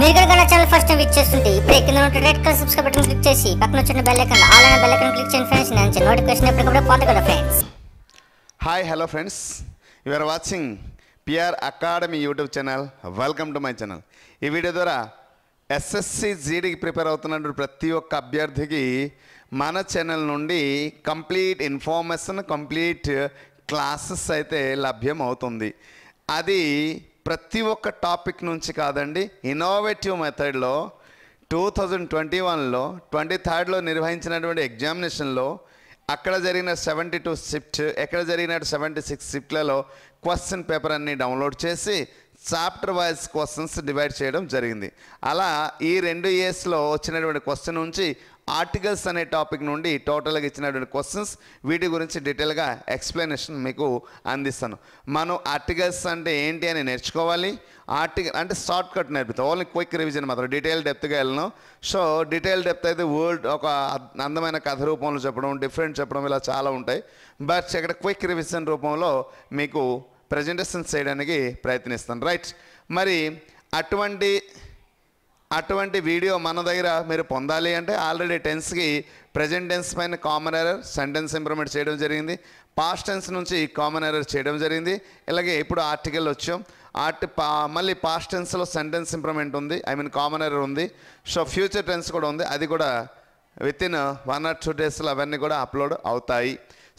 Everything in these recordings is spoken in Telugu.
మీరు కూడా ఛానల్ ఫస్ట్ టైం విచ్ చేస్తుంటే ఇప్పుడే కింద red colour subscribe button click చేసి పక్కన వచ్చిన బెల్ ఆల్ అయిన బెల్ క్లిక్ చేయండి ఫ్రెండ్స్ నేను నోటిఫికేషన్ ఎప్పటికప్పుడు friends hi hello friends you are watching PR academy YouTube channel welcome to my channel ఈ వీడియో ద్వారా ఎస్ఎస్సి జీడీకి ప్రిపేర్ అవుతున్న ప్రతి ఒక్క అభ్యర్థికి మన ఛానల్ నుండి కంప్లీట్ ఇన్ఫర్మేషన్ కంప్లీట్ క్లాసెస్ అయితే లభ్యం అవుతుంది అది ప్రతి ఒక్క టాపిక్ నుంచి కాదండి ఇన్నోవేటివ్ మెథడ్లో టూ థౌజండ్ ట్వంటీ వన్లో ట్వంటీ థర్డ్లో నిర్వహించినటువంటి ఎగ్జామినేషన్లో అక్కడ జరిగిన సెవెంటీ టూ షిఫ్ట్ ఎక్కడ జరిగిన సెవెంటీ సిక్స్ షిఫ్ట్లలో క్వశ్చన్ పేపర్ అన్ని డౌన్లోడ్ చేసి చాప్టర్ వైజ్ క్వశ్చన్స్ డివైడ్ చేయడం జరిగింది అలా ఈ రెండు ఇయర్స్లో వచ్చినటువంటి క్వశ్చన్ నుంచి ఆర్టికల్స్ అనే టాపిక్ నుండి టోటల్గా ఇచ్చినటువంటి క్వశ్చన్స్ వీటి గురించి డీటెయిల్గా ఎక్స్ప్లెనేషన్ మీకు అందిస్తాను మనం ఆర్టికల్స్ అంటే ఏంటి అని నేర్చుకోవాలి ఆర్టికల్ అంటే షార్ట్ కట్ నేర్పుతాం ఓన్లీ క్విక్ రివిజన్ మాత్రం డీటెయిల్ డెప్త్గా వెళ్ళను సో డీటెయిల్ డెప్త్ అయితే వర్డ్ ఒక అందమైన కథ రూపంలో చెప్పడం డిఫరెంట్ చెప్పడం ఇలా చాలా ఉంటాయి బట్ ఇక్కడ క్విక్ రివిజన్ రూపంలో మీకు ప్రజెంటేషన్ చేయడానికి ప్రయత్నిస్తాను రైట్ మరి అటువంటి అటువంటి వీడియో మన దగ్గర మీరు పొందాలి అంటే ఆల్రెడీ టెన్స్కి ప్రజెంట్ టెన్స్ పైన కామన్ ఎర్రర్ సెంటెన్స్ ఇంప్రూవ్మెంట్ చేయడం జరిగింది పాస్ట్ టెన్స్ నుంచి కామన్ ఎర్రర్ చేయడం జరిగింది ఇలాగే ఇప్పుడు ఆర్టికల్ వచ్చాం ఆర్ట్ మళ్ళీ పాస్ట్ టెన్స్లో సెంటెన్స్ ఇంప్రూవ్మెంట్ ఉంది ఐ మీన్ కామన్ ఎర్రర్ ఉంది సో ఫ్యూచర్ టెన్స్ కూడా ఉంది అది కూడా within one or two డేస్లో అవన్నీ కూడా అప్లోడ్ అవుతాయి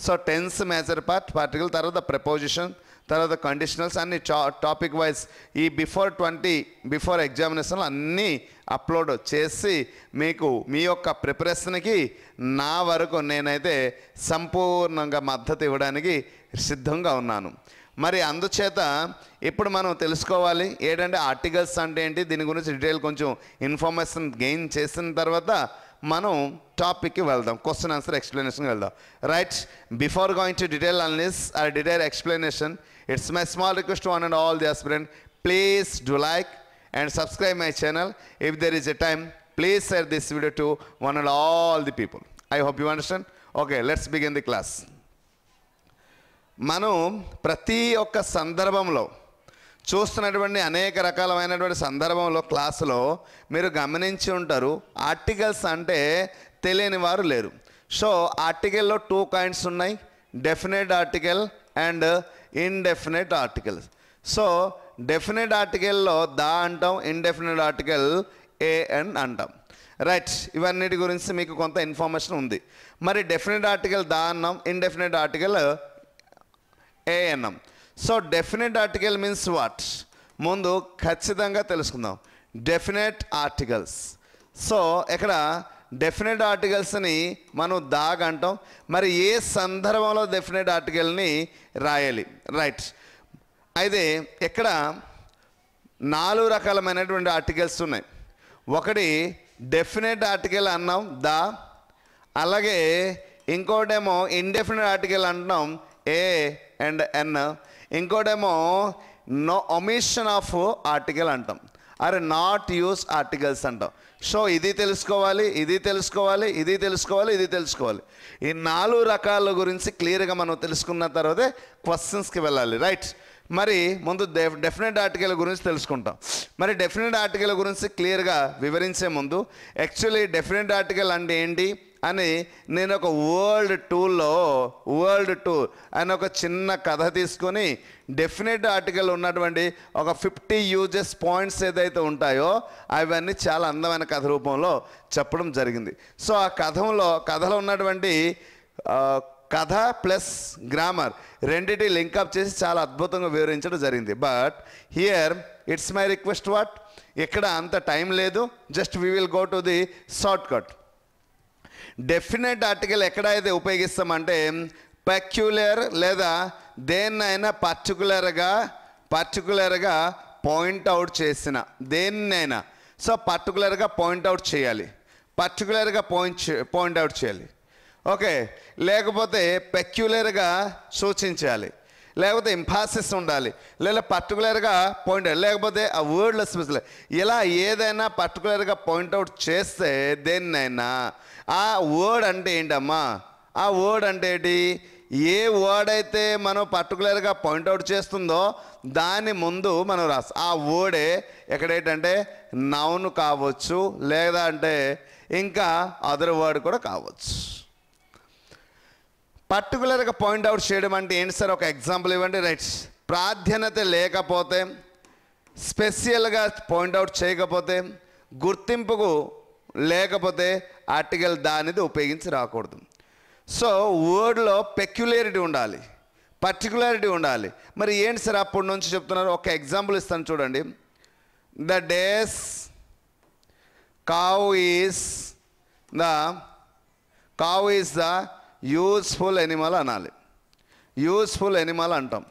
so tense major part particle తర్వాత ప్రపోజిషన్ తర్వాత కండిషనల్స్ అన్ని టాపిక్ వైజ్ ఈ బిఫోర్ ట్వంటీ బిఫోర్ ఎగ్జామినేషన్లు అన్నీ అప్లోడ్ చేసి మీకు మీ యొక్క ప్రిపరేషన్కి నా వరకు నేనైతే సంపూర్ణంగా మద్దతు ఇవ్వడానికి సిద్ధంగా ఉన్నాను మరి అందుచేత ఇప్పుడు మనం తెలుసుకోవాలి ఏంటంటే ఆర్టికల్స్ అంటే ఏంటి దీని గురించి డీటెయిల్ కొంచెం ఇన్ఫర్మేషన్ గెయిన్ చేసిన తర్వాత మనం టాపిక్కి వెళ్దాం క్వశ్చన్ ఆన్సర్ ఎక్స్ప్లెనేషన్కి వెళ్దాం right before going to detail analysis or detail explanation it's my small request one and all the aspirant please do like and subscribe my channel if there is a time please share this video to one and all the people I hope you understand okay let's begin the class మనం ప్రతి ఒక్క సందర్భంలో చూస్తున్నటువంటి అనేక రకాలమైనటువంటి సందర్భంలో క్లాసులో మీరు గమనించి ఉంటారు ఆర్టికల్స్ అంటే తెలియని వారు లేరు సో ఆర్టికల్లో టూ కాయింట్స్ ఉన్నాయి definite article and indefinite articles so definite ఆర్టికల్లో దా అంటాం ఇన్డెఫినెట్ ఆర్టికల్ ఏ అండ్ అంటాం రైట్ ఇవన్నిటి గురించి మీకు కొంత ఇన్ఫర్మేషన్ ఉంది మరి డెఫినెట్ ఆర్టికల్ దా అన్నాం ఇన్డెఫినెట్ ఆర్టికల్ ఏ అన్నాం so definite article means what ముందు ఖచ్చితంగా తెలుసుకుందాం డెఫినెట్ ఆర్టికల్స్ సో ఇక్కడ డెఫినెట్ ఆర్టికల్స్ని మనం దాగ్ అంటాం మరి ఏ సందర్భంలో డెఫినెట్ ఆర్టికల్ని రాయాలి రైట్ అయితే ఇక్కడ నాలుగు రకాలమైనటువంటి ఆర్టికల్స్ ఉన్నాయి ఒకటి డెఫినెట్ ఆర్టికల్ అన్నాం దా అలాగే ఇంకోటేమో ఇండెఫినెట్ ఆర్టికల్ అంటున్నాం ఏ అండ్ ఎన్ ఇంకోటేమో నో ఒమిషన్ ఆఫ్ ఆర్టికల్ అంటాం అరే నాట్ యూస్ ఆర్టికల్స్ అంటాం సో ఇది తెలుసుకోవాలి ఇది తెలుసుకోవాలి ఇది తెలుసుకోవాలి ఇది తెలుసుకోవాలి ఈ నాలుగు రకాల గురించి క్లియర్గా మనం తెలుసుకున్న తర్వాతే క్వశ్చన్స్కి వెళ్ళాలి రైట్ మరి ముందు డెఫ్ డెఫినెట్ ఆర్టికల్ గురించి తెలుసుకుంటాం మరి డెఫినెట్ ఆర్టికల్ గురించి క్లియర్గా వివరించే ముందు యాక్చువల్లీ డెఫినెట్ ఆర్టికల్ అంటే ఏంటి అని నేను ఒక వరల్డ్ టూల్లో వరల్డ్ టూ అని ఒక చిన్న కథ తీసుకొని డెఫినెట్ ఆర్టికల్ ఉన్నటువంటి ఒక ఫిఫ్టీ యూజెస్ పాయింట్స్ ఏదైతే ఉంటాయో అవన్నీ చాలా అందమైన కథ రూపంలో చెప్పడం జరిగింది సో ఆ కథంలో కథలో ఉన్నటువంటి కథ ప్లస్ గ్రామర్ రెండిటి లింకప్ చేసి చాలా అద్భుతంగా వివరించడం జరిగింది but here it's my request what ఇక్కడ అంత టైం లేదు just we will go to the short cut definite article ఎక్కడ అయితే ఉపయోగిస్తామంటే పెక్యులర్ లేదా దేన్నైనా పర్టికులర్గా పర్టికులర్గా పాయింట్అవుట్ చేసిన దేన్నైనా సో పర్టికులర్గా పాయింట్అవుట్ చేయాలి పర్టికులర్గా పాయింట్ పాయింట్అవుట్ చేయాలి ఓకే లేకపోతే పెక్యులర్గా సూచించాలి లేకపోతే ఇంఫాసిస్ ఉండాలి లేదా పర్టికులర్గా పాయింట్ లేకపోతే ఆ వర్డ్ల స్పెషల్ ఇలా ఏదైనా పర్టికులర్గా పాయింట్అవుట్ చేస్తే దేన్నైనా ఆ వర్డ్ అంటే ఏంటమ్మా ఆ వర్డ్ అంటే ఏంటి ఏ వర్డ్ అయితే మనం పర్టికులర్గా పాయింట్అవుట్ చేస్తుందో దాని ముందు మనం రాస్ ఆ వర్డే ఎక్కడేంటంటే నౌన్ కావచ్చు లేదా అంటే ఇంకా అదర్ వర్డ్ కూడా కావచ్చు పర్టికులర్గా పాయింట్అవుట్ చేయడం అంటే ఏంటి సార్ ఒక ఎగ్జాంపుల్ ఇవ్వండి రైట్ ప్రాధాన్యత లేకపోతే స్పెషల్గా పాయింట్అవుట్ చేయకపోతే గుర్తింపుకు లేకపోతే ఆర్టికల్ దానిది ఉపయోగించి రాకూడదు సో వర్డ్లో పెక్యులారిటీ ఉండాలి పర్టికులారిటీ ఉండాలి మరి ఏంటి సార్ అప్పటి నుంచి చెప్తున్నారు ఒక ఎగ్జాంపుల్ ఇస్తాను చూడండి the days cow is the cow is the useful animal అనాలి యూస్ఫుల్ ఎనిమల్ అంటాం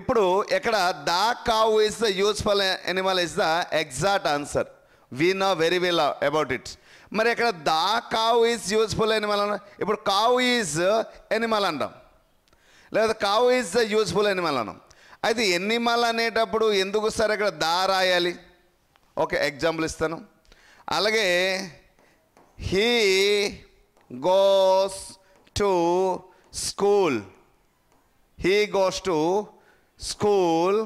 ఇప్పుడు ఇక్కడ the cow is the useful animal is the exact answer we know very well about it మరి ఇక్కడ దా కావు ఈజ్ యూజ్ఫుల్ ఎనిమల్ అన్న ఇప్పుడు కావు ఈజ్ ఎనిమల్ అంటాం లేదా కావు ఈజ్ ద యూజ్ఫుల్ ఎనిమల్ అన్నాం అయితే ఎనిమల్ అనేటప్పుడు ఎందుకు సార్ ఇక్కడ దా రాయాలి ఓకే ఎగ్జాంపుల్ ఇస్తాను అలాగే he goes to school he goes to school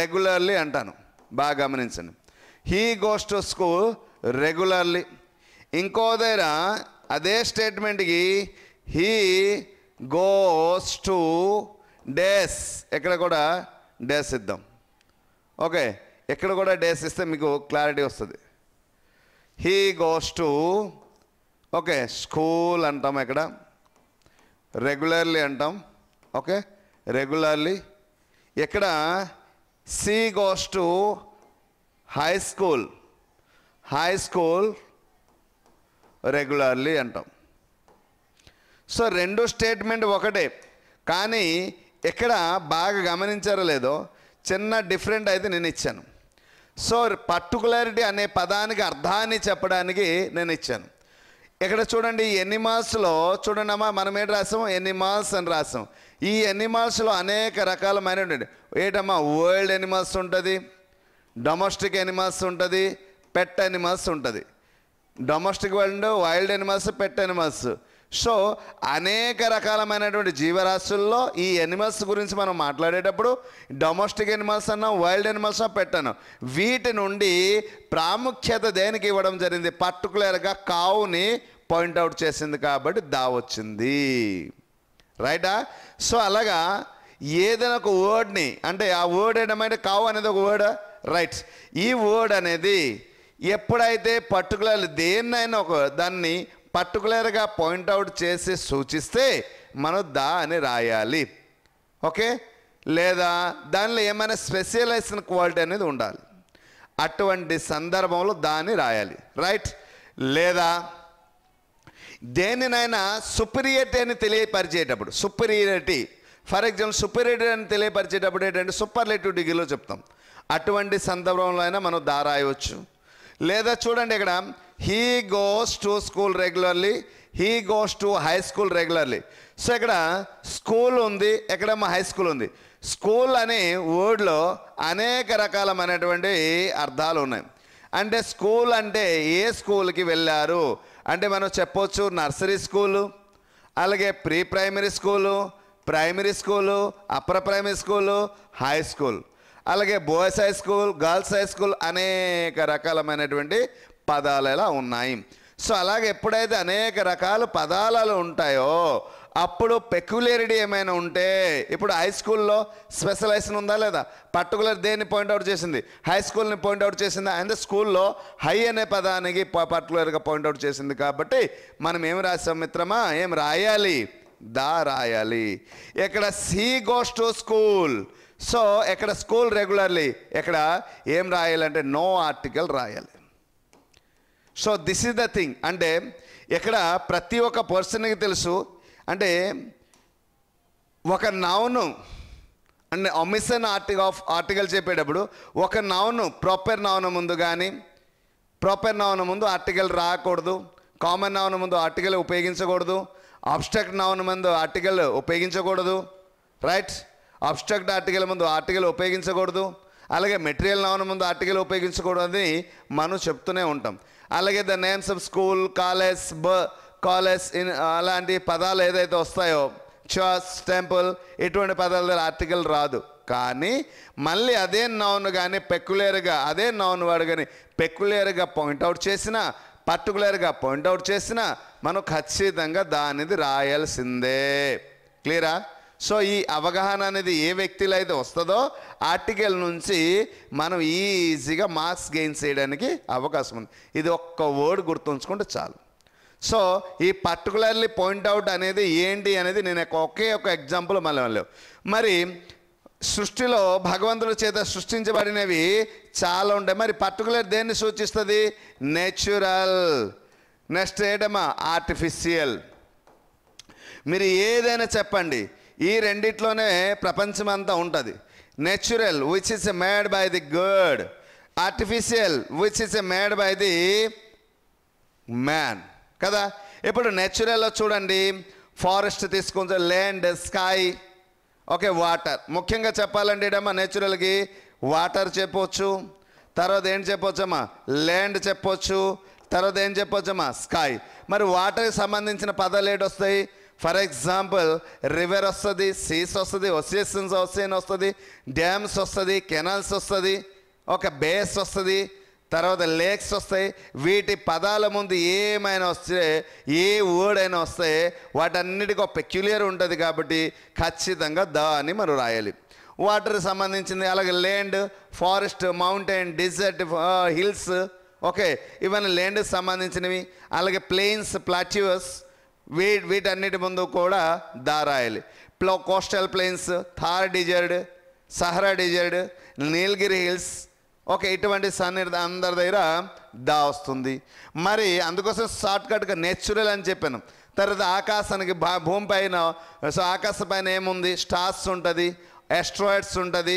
regularly అంటాను బాగా గమనించండి he goes to school regularly ఇంకో దగ్గర అదే స్టేట్మెంట్కి హీ గోస్ టు డేస్ ఎక్కడ కూడా డేస్ ఇద్దాం ఓకే ఎక్కడ కూడా డేస్ ఇస్తే మీకు క్లారిటీ వస్తుంది he goes to okay school అంటాం ఇక్కడ రెగ్యులర్లీ అంటాం ఓకే రెగ్యులర్లీ ఇక్కడ she goes to high school high school regularly అంటాం సో రెండు స్టేట్మెంట్ ఒకటే కానీ ఇక్కడ బాగా గమనించారో లేదో చిన్న డిఫరెంట్ అయితే నేను ఇచ్చాను సో పర్టికులారిటీ అనే పదానికి అర్థాన్ని చెప్పడానికి నేను ఇచ్చాను ఇక్కడ చూడండి ఎనిమాల్స్లో చూడండి అమ్మా మనం ఏం రాసాం ఎనిమాల్స్ అని రాసాం ఈ ఎనిమాల్స్లో అనేక రకాలమైనటువంటి ఏంటమ్మా వరల్డ్ ఎనిమాల్స్ ఉంటుంది డొమెస్టిక్ ఎనిమల్స్ ఉంటుంది పెట్ ఎనిమల్స్ ఉంటుంది domestic world wild animals pet animals so అనేక రకాలమైనటువంటి జీవరాశుల్లో ఈ ఎనిమల్స్ గురించి మనం మాట్లాడేటప్పుడు డొమెస్టిక్ ఎనిమల్స్ అన్నా వైల్డ్ ఎనిమల్స్ పెట్టాను వీటి నుండి ప్రాముఖ్యత దేనికి ఇవ్వడం జరిగింది పర్టికులర్గా కావుని పాయింట్అవుట్ చేసింది కాబట్టి దా వచ్చింది రైటా సో అలాగా ఏదైనా ఒక వర్డ్ని అంటే ఆ వర్డ్ ఏంటంటే కావు అనేది ఒక వర్డా రైట్ ఈ వర్డ్ అనేది ఎప్పుడైతే పర్టికులర్ దేన్నైనా ఒక దాన్ని పర్టికులర్గా పాయింట్అవుట్ చేసి సూచిస్తే మనం దా అని రాయాలి ఓకే లేదా దానిలో ఏమైనా స్పెషలైజేషన్ క్వాలిటీ అనేది ఉండాలి అటువంటి సందర్భంలో దాన్ని రాయాలి రైట్ లేదా దేనినైనా సుపీరియరిటీ అని తెలియపరిచేటప్పుడు సుపీరియరిటీ ఫర్ ఎగ్జాంపుల్ సుపీరియరిటీ అని తెలియపరిచేటప్పుడు ఏంటంటే సూపర్లేటివ్ డిగ్రీలో చెప్తాం అటువంటి సందర్భంలో అయినా మనం దారాయవచ్చు లేదా చూడండి ఇక్కడ he goes to school regularly he goes to high school regularly so ఇక్కడ స్కూల్ ఉంది ఇక్కడ మా హై స్కూల్ ఉంది స్కూల్ అనే వర్డ్లో అనేక రకాలమైనటువంటి అర్థాలు ఉన్నాయి అంటే స్కూల్ అంటే ఏ స్కూల్కి వెళ్ళారు అంటే మనం చెప్పవచ్చు నర్సరీ స్కూలు అలాగే pre primary school primary school upper primary school high school అలాగే boys high school girls high school అనేక రకాలమైనటువంటి పదాలు ఇలా ఉన్నాయి సో అలాగే ఎప్పుడైతే అనేక రకాల పదాలలో ఉంటాయో అప్పుడు పెక్యులేరిటీ ఏమైనా ఉంటే ఇప్పుడు హై స్కూల్లో స్పెషలైజేషన్ ఉందా లేదా పర్టికులర్ దేన్ని పాయింట్అవుట్ చేసింది హై స్కూల్ని పాయింట్అవుట్ చేసింది అండ్ స్కూల్లో హై అనే పదానికి పర్టికులర్గా పాయింట్అవుట్ చేసింది కాబట్టి మనం ఏం రాసాం మిత్రమా ఏం రాయాలి దా రాయాలి ఎక్కడ she goes to school so ఇక్కడ స్కూల్ రెగ్యులర్లీ ఎక్కడ ఏం రాయాలంటే నో ఆర్టికల్ రాయాలి so this is the thing అంటే ఇక్కడ ప్రతి ఒక్క పర్సన్కి తెలుసు అంటే ఒక నౌను అంటే అమిసన్ ఆర్టి ఆఫ్ ఆర్టికల్ చెప్పేటప్పుడు ఒక నౌను ప్రాపర్ నౌన ముందు కానీ ప్రాపర్ నౌన ముందు ఆర్టికల్ రాకూడదు కామన్ నౌన ముందు ఆర్టికల్ ఉపయోగించకూడదు అబ్స్ట్రక్ట్ నౌన్ ముందు ఆర్టికల్ ఉపయోగించకూడదు రైట్ అబ్స్ట్రాక్ట్ ఆర్టికల్ ముందు ఆర్టికల్ ఉపయోగించకూడదు అలాగే మెటీరియల్ నౌన్ ముందు ఆర్టికల్ ఉపయోగించకూడదని మనం చెప్తూనే ఉంటాం అలాగే the names of school college బ కాలేజ్ ఇన్ అలాంటి పదాలు ఏదైతే వస్తాయో చర్చ్ టెంపుల్ ఇటువంటి పదాల దగ్గర ఆర్టికల్ రాదు కానీ మళ్ళీ అదే నౌన్ కానీ పెక్యులర్గా అదే నౌన్ వాడు కానీ పెక్యులర్గా పాయింట్అవుట్ చేసిన పర్టికులర్గా పాయింట్అవుట్ చేసిన మనం ఖచ్చితంగా దానిది రాయాల్సిందే క్లియరా సో ఈ అవగాహన అనేది ఏ వ్యక్తిలో అయితే వస్తుందో ఆర్టికల్ నుంచి మనం ఈజీగా మార్క్స్ గెయిన్ చేయడానికి అవకాశం ఉంది ఇది ఒక్క వర్డ్ గుర్తుంచుకుంటే చాలు సో ఈ పర్టికులర్లీ పాయింట్అవుట్ అనేది ఏంటి అనేది నేను ఒకే ఒక ఎగ్జాంపుల్ మళ్ళీ మరి సృష్టిలో భగవంతుడి చేత సృష్టించబడినవి చాలా ఉంటాయి మరి పర్టికులర్ దేన్ని సూచిస్తుంది నేచురల్ నెక్స్ట్ ఏడమ ఆర్టిఫిషియల్ మీరు ఏదైనా చెప్పండి ఈ రెండిట్లోనే ప్రపంచం అంతా ఉంటుంది natural which is made by the God artificial which is made by the man కదా ఇప్పుడు నేచురల్లో చూడండి ఫారెస్ట్ తీసుకుంటే ల్యాండ్ స్కై ఓకే వాటర్ ముఖ్యంగా చెప్పాలండి ఏడమ్మా నేచురల్కి వాటర్ చెప్పవచ్చు తర్వాత ఏం చెప్పొచ్చమ్మా ల్యాండ్ చెప్పొచ్చు తర్వాత ఏం చెప్పొచ్చమ్మా స్కై మరి వాటర్కి సంబంధించిన పదాలు ఏడు వస్తాయి ఫర్ ఎగ్జాంపుల్ రివర్ వస్తుంది సీస్ వస్తుంది ఒసేషన్స్ ఒసేన్ వస్తుంది డ్యామ్స్ వస్తుంది కెనాల్స్ వస్తుంది ఒక బేస్ వస్తుంది తర్వాత లేక్స్ వస్తాయి వీటి పదాల ముందు ఏమైనా వస్తే ఏ వర్డ్ అయినా వస్తే వాటన్నిటికీ ఒక పెక్యులియర్ ఉంటుంది కాబట్టి ఖచ్చితంగా ద అని మనం రాయాలి వాటర్కి సంబంధించింది అలాగే land forest mountain desert hills okay ఇవన్నీ ల్యాండ్కి సంబంధించినవి అలాగే ప్లెయిన్స్ ప్లాట్యూస్ వీ వీటన్నిటి ముందు కూడా దారాయాలి ప్లో coastal plains Thar desert Sahara desert Nilgiri hills okay ఇటువంటి సన్నిధి అందరి దగ్గర దా వస్తుంది మరి అందుకోసం షార్ట్కట్గా నేచురల్ అని చెప్పాను తర్వాత ఆకాశానికి భా భూమి పైన సో ఆకాశ పైన ఏముంది స్టార్స్ ఉంటుంది ఎస్ట్రాయిడ్స్ ఉంటుంది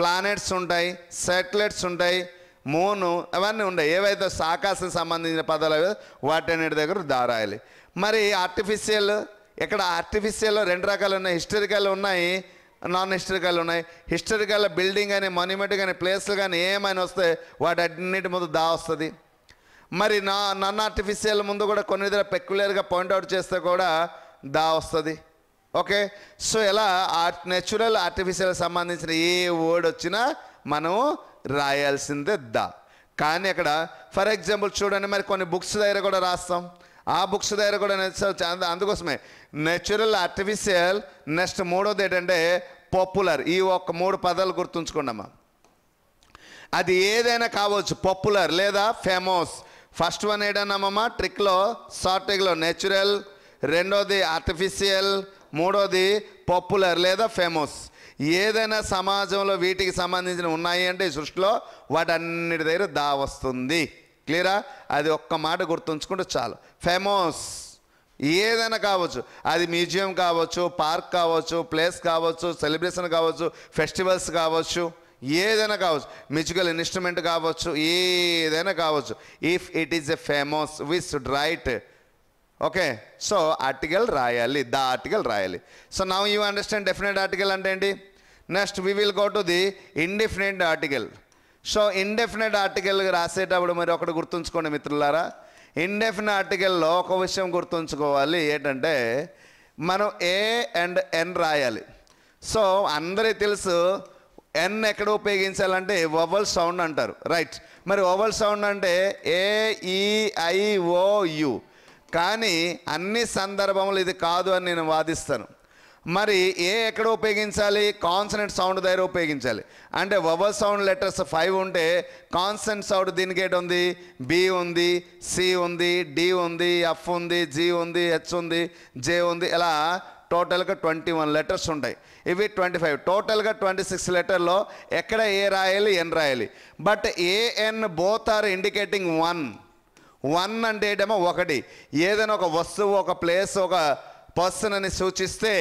ప్లానెట్స్ ఉంటాయి శాటిలైట్స్ ఉంటాయి మోను అవన్నీ ఉండవు ఏవైతే ఆకాశం సంబంధించిన పదాలు వాటన్నిటి దగ్గర దారాయాలి మరి ఆర్టిఫిషియల్ ఇక్కడ ఆర్టిఫిషియల్లో రెండు రకాలు ఉన్నాయి హిస్టరికల్ ఉన్నాయి నాన్ హిస్టరికల్ ఉన్నాయి హిస్టరికల్ బిల్డింగ్ కానీ మాన్యుమెంట్ కానీ ప్లేస్లు కానీ ఏమైనా వస్తే వాటి అన్నిటి ముందు దా వస్తుంది మరి నా నన్ ఆర్టిఫిషియల్ ముందు కూడా కొన్ని దగ్గర పెక్యులర్గా పాయింట్అవుట్ చేస్తే కూడా దా వస్తుంది ఓకే సో ఎలా ఆర్ నేచురల్ ఆర్టిఫిషియల్ సంబంధించిన ఏ వర్డ్ వచ్చినా మనం రాయాల్సిందే ద కానీ అక్కడ ఫర్ ఎగ్జాంపుల్ చూడండి మరి కొన్ని బుక్స్ దగ్గర కూడా రాస్తాం ఆ బుక్స్ దగ్గర కూడా అందుకోసమే నేచురల్ ఆర్టిఫిషియల్ నెక్స్ట్ మూడోది ఏంటంటే పాపులర్ ఈ ఒక్క మూడు పదాలు గుర్తుంచుకోండమ్మా అది ఏదైనా కావచ్చు పాపులర్ లేదా ఫేమస్ ఫస్ట్ వన్ ఏడన్నామమ్మా ట్రిక్లో షార్టేజ్లో నేచురల్ రెండోది ఆర్టిఫిషియల్ మూడోది పాపులర్ లేదా ఫేమస్ ఏదైనా సమాజంలో వీటికి సంబంధించిన ఉన్నాయి అంటే సృష్టిలో వాటన్నిటి దగ్గర దా వస్తుంది క్లియరా అది ఒక్క మాట గుర్తుంచుకుంటే చాలు ఫేమస్ ఏదైనా కావచ్చు అది మ్యూజియం కావచ్చు పార్క్ కావచ్చు ప్లేస్ కావచ్చు సెలబ్రేషన్ కావచ్చు ఫెస్టివల్స్ కావచ్చు ఏదైనా కావచ్చు మ్యూజికల్ ఇన్స్ట్రుమెంట్ కావచ్చు ఏదైనా కావచ్చు if it is a famous which right okay so article రాయాలి ద ఆర్టికల్ రాయాలి సో నా యూ అండర్స్టాండ్ డెఫినెట్ ఆర్టికల్ అంటే ఏంటి next we will go to the indefinite article so indefinite article రాసేటప్పుడు మరి ఒకటి గుర్తుంచుకోండి మిత్రులారా ఇండెఫినెట్ ఆర్టికల్లో ఒక విషయం గుర్తుంచుకోవాలి ఏంటంటే మనం ఏ అండ్ ఎన్ రాయాలి సో అందరికీ తెలుసు ఎన్ ఎక్కడ ఉపయోగించాలంటే ఓవల్ సౌండ్ అంటారు రైట్ మరి ఓవల్ సౌండ్ అంటే ఏఈఐఓయు కానీ అన్ని సందర్భంలో ఇది కాదు అని నేను వాదిస్తాను మరి ఏ ఎక్కడ ఉపయోగించాలి కాన్సనెంట్ సౌండ్ దగ్గర ఉపయోగించాలి అంటే వవల్ సౌండ్ లెటర్స్ ఫైవ్ ఉంటే కాన్సనెంట్ సౌండ్ దీనికి ఏంటి ఉంది బి ఉంది సి ఉంది డి ఉంది ఎఫ్ ఉంది జి ఉంది హెచ్ ఉంది జే ఉంది ఇలా టోటల్గా ట్వంటీ వన్ లెటర్స్ ఉంటాయి ఇవి ట్వంటీ ఫైవ్ టోటల్గా ట్వంటీ సిక్స్ లెటర్లో ఎక్కడ ఏ రాయాలి ఎన్ రాయాలి but A N both are indicating one one అంటే ఏమో ఒకటి ఏదైనా ఒక వస్తువు ఒక ప్లేస్ ఒక పర్సన్ అని సూచిస్తే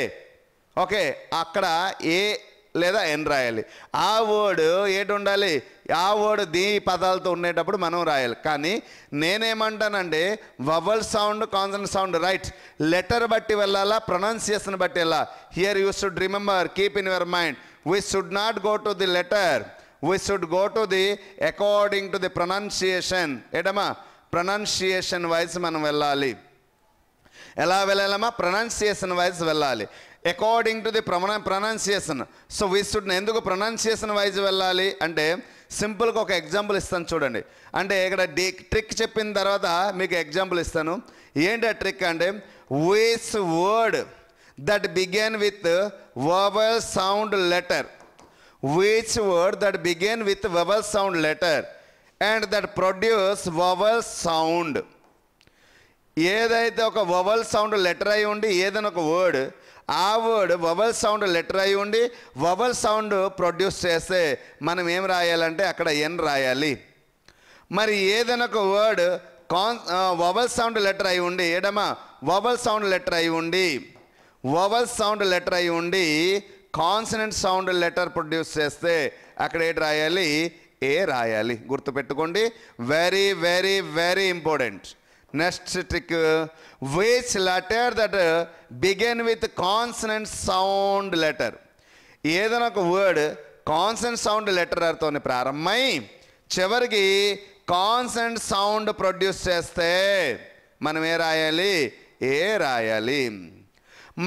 ఓకే అక్కడ ఏ లేదా ఎన్ రాయాలి ఆ వర్డ్ ఏటు ఉండాలి ఆ వర్డ్ దీ పదాలతో ఉండేటప్పుడు మనం రాయాలి కానీ నేనేమంటానంటే vowel sound consonant sound right letter బట్టి వెళ్ళాలా ప్రొనౌన్సియేషన్ బట్టి వెళ్ళా here you should remember keep in your mind we should not go to the letter we should go to the according to the pronunciation ఏటమ్మా ప్రొనౌన్షియేషన్ వైజ్ మనం వెళ్ళాలి ఎలా వెళ్ళాలమ్మా ప్రొనౌన్సియేషన్ వైజ్ వెళ్ళాలి అకార్డింగ్ టు ది ప్రొన ప్రొనౌన్సియేషన్ సో వీ షుడ్ ఎందుకు ప్రొనౌన్సియేషన్ వైజ్ వెళ్ళాలి అంటే సింపుల్గా ఒక ఎగ్జాంపుల్ ఇస్తాను చూడండి అంటే ఇక్కడ డీ ట్రిక్ చెప్పిన తర్వాత మీకు ఎగ్జాంపుల్ ఇస్తాను ఏంటి ఆ ట్రిక్ అంటే which word that begin with vowel sound letter which word that begin with vowel sound letter and that produce vowel sound ఏదైతే ఒక వవల్ సౌండ్ లెటర్ అయి ఉండి ఏదైనా ఒక వర్డ్ ఆ వర్డ్ వవల్ సౌండ్ లెటర్ అయి ఉండి వవల్ సౌండ్ ప్రొడ్యూస్ చేస్తే మనం ఏం రాయాలంటే అక్కడ ఎన్ రాయాలి మరి ఏదైనా ఒక వర్డ్ కాన్ వవల్ సౌండ్ లెటర్ అయి ఉండి ఏడమ వవల్ సౌండ్ లెటర్ అయి ఉండి వవల్ సౌండ్ లెటర్ అయి ఉండి కాన్సనెంట్ సౌండ్ లెటర్ ప్రొడ్యూస్ చేస్తే అక్కడ ఏంటి రాయాలి ఏ రాయాలి గుర్తుపెట్టుకోండి very very very important next trick which letter that begin with consonant sound letter ఏదైనా ఒక వర్డ్ కాన్సనెంట్ సౌండ్ లెటర్తో ప్రారంభమై చివరికి కాన్సనెంట్ సౌండ్ ప్రొడ్యూస్ చేస్తే మనం ఏ రాయాలి ఏ రాయాలి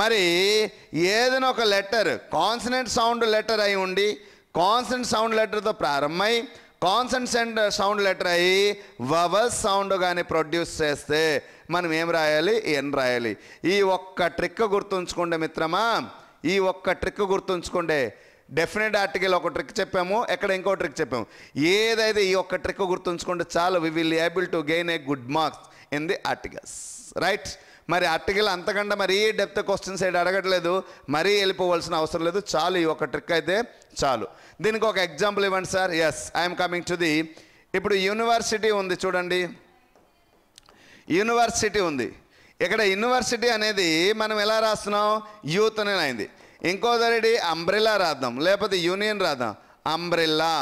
మరి ఏదైనా ఒక లెటర్ కాన్సనెంట్ సౌండ్ లెటర్ అయి ఉండి కాన్సన్ సౌండ్ లెటర్తో ప్రారంభమై కాన్సెంట్ సెండ్ సౌండ్ లెటర్ అయ్యి వవస్ సౌండ్ కానీ ప్రొడ్యూస్ చేస్తే మనం ఏం రాయాలి ఎన్ రాయాలి ఈ ఒక్క ట్రిక్ గుర్తుంచుకుండే మిత్రమా ఈ ఒక్క ట్రిక్ గుర్తుంచుకుండే డెఫినెట్ ఆర్టికల్ ఒక ట్రిక్ చెప్పాము ఎక్కడ ఇంకో ట్రిక్ చెప్పాము ఏదైతే ఈ ఒక్క ట్రిక్ గుర్తుంచుకుంటే చాలు we will able to gain a good marks in the articles right మరి ఆర్టికల్ అంతకంటే మరీ డెప్త్ క్వశ్చన్స్ అయితే అడగట్లేదు మరీ వెళ్ళిపోవాల్సిన అవసరం లేదు చాలు ఈ ఒక ట్రిక్ అయితే చాలు దీనికి ఒక ఎగ్జాంపుల్ ఇవ్వండి sir yes I'm coming to the ఇప్పుడు యూనివర్సిటీ ఉంది చూడండి యూనివర్సిటీ ఉంది ఇక్కడ యూనివర్సిటీ అనేది మనం ఎలా రాస్తున్నాం యూత్ అనేది అయింది ఇంకోదరిడి అంబ్రిల్లా రాద్దాం లేకపోతే యూనియన్ రాద్దాం అంబ్రిల్లా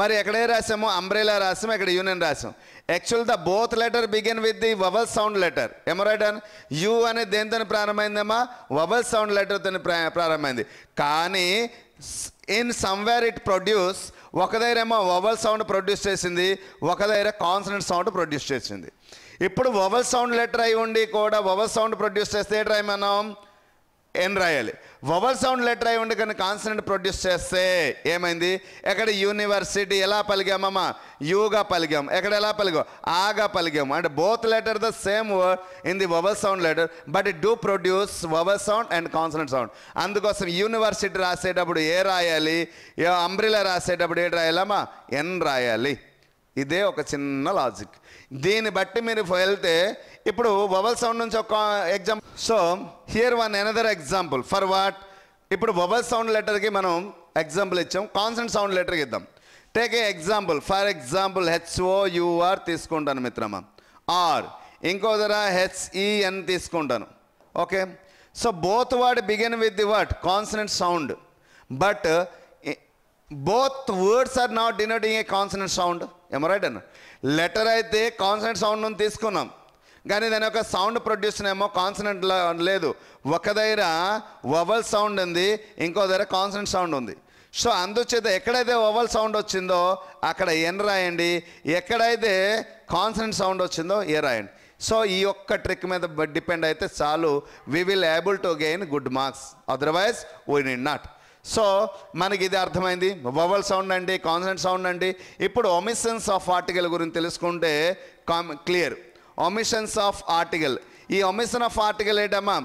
మరి ఎక్కడే రాసాము అంబ్రెలా రాసాము ఇక్కడ యూనియన్ రాసాం actual the both letter begin with the vowel sound letter ఎమరాడన్ యు అనే దేనితో ప్రారంభమైందమ్మా వవల్ సౌండ్ లెటర్తో ప్రారంభమైంది కానీ ఇన్ సమ్వేర్ ఇట్ ప్రొడ్యూస్ ఒక దగ్గర ఏమో వవల్ సౌండ్ ప్రొడ్యూస్ చేసింది ఒక దగ్గర కాన్సనెంట్ సౌండ్ ప్రొడ్యూస్ చేసింది ఇప్పుడు వవల్ సౌండ్ లెటర్ అయి ఉండి కూడా వవల్ సౌండ్ ప్రొడ్యూస్ చేస్తే ఏట్రా మనం ఏం రాయాలి వవల్ సౌండ్ లెటర్ అయి ఉండి కానీ కాన్సనెంట్ ప్రొడ్యూస్ చేస్తే ఏమైంది ఎక్కడ యూనివర్సిటీ ఎలా పలిగామమ్మా యూగా పలిగాం ఎక్కడ ఎలా పలిగాం ఆగా పలిగాం అంటే both letter the same in the vowel sound letter but it do produce vowel sound and consonant sound అందుకోసం యూనివర్సిటీ రాసేటప్పుడు ఏ రాయాలి అంబ్రిలా రాసేటప్పుడు ఏ రాయాలమ్మా ఎన్ రాయాలి ఇదే ఒక చిన్న లాజిక్ దీన్ని బట్టి మీరు వెళ్తే ఇప్పుడు వవల్ సౌండ్ నుంచి ఒక example so here one another example for what ఇప్పుడు వవల్ సౌండ్ లెటర్కి మనం ఎగ్జాంపుల్ ఇచ్చాం కాన్సెంట్ సౌండ్ లెటర్కి ఇద్దాం take a example for example H O U R తీసుకుంటాను మిత్రమా ఆర్ ఇంకో ధర హెచ్ఈఎన్ e తీసుకుంటాను okay so both word begin with the word consonant sound but both words are not denoting a consonant sound ఏమో రైట్ అన్న లెటర్ అయితే కాన్సనెంట్ సౌండ్ తీసుకున్నాం కానీ దాని యొక్క సౌండ్ ప్రొడ్యూషన్ ఏమో కాన్సనెంట్ లేదు ఒక దగ్గర ఓవల్ సౌండ్ ఉంది ఇంకో దగ్గర కాన్సనెంట్ సౌండ్ ఉంది సో అందుచేత ఎక్కడైతే ఓవల్ సౌండ్ వచ్చిందో అక్కడ ఎన్ రాయండి ఎక్కడైతే కాన్సనెంట్ సౌండ్ వచ్చిందో ఏ రాయండి సో ఈ ఒక్క ట్రిక్ మీద డిపెండ్ అయితే చాలు we will able to gain good marks otherwise we need not so మనకి ఇది అర్థమైంది వవల్ సౌండ్ అండి కాన్సనెంట్ సౌండ్ అండి ఇప్పుడు ఒమిసన్స్ ఆఫ్ ఆర్టికల్ గురించి తెలుసుకుంటే క్లియర్ ఒమిషన్స్ ఆఫ్ ఆర్టికల్ ఈ ఒమిషన్ ఆఫ్ ఆర్టికల్ ఏంటమ్మా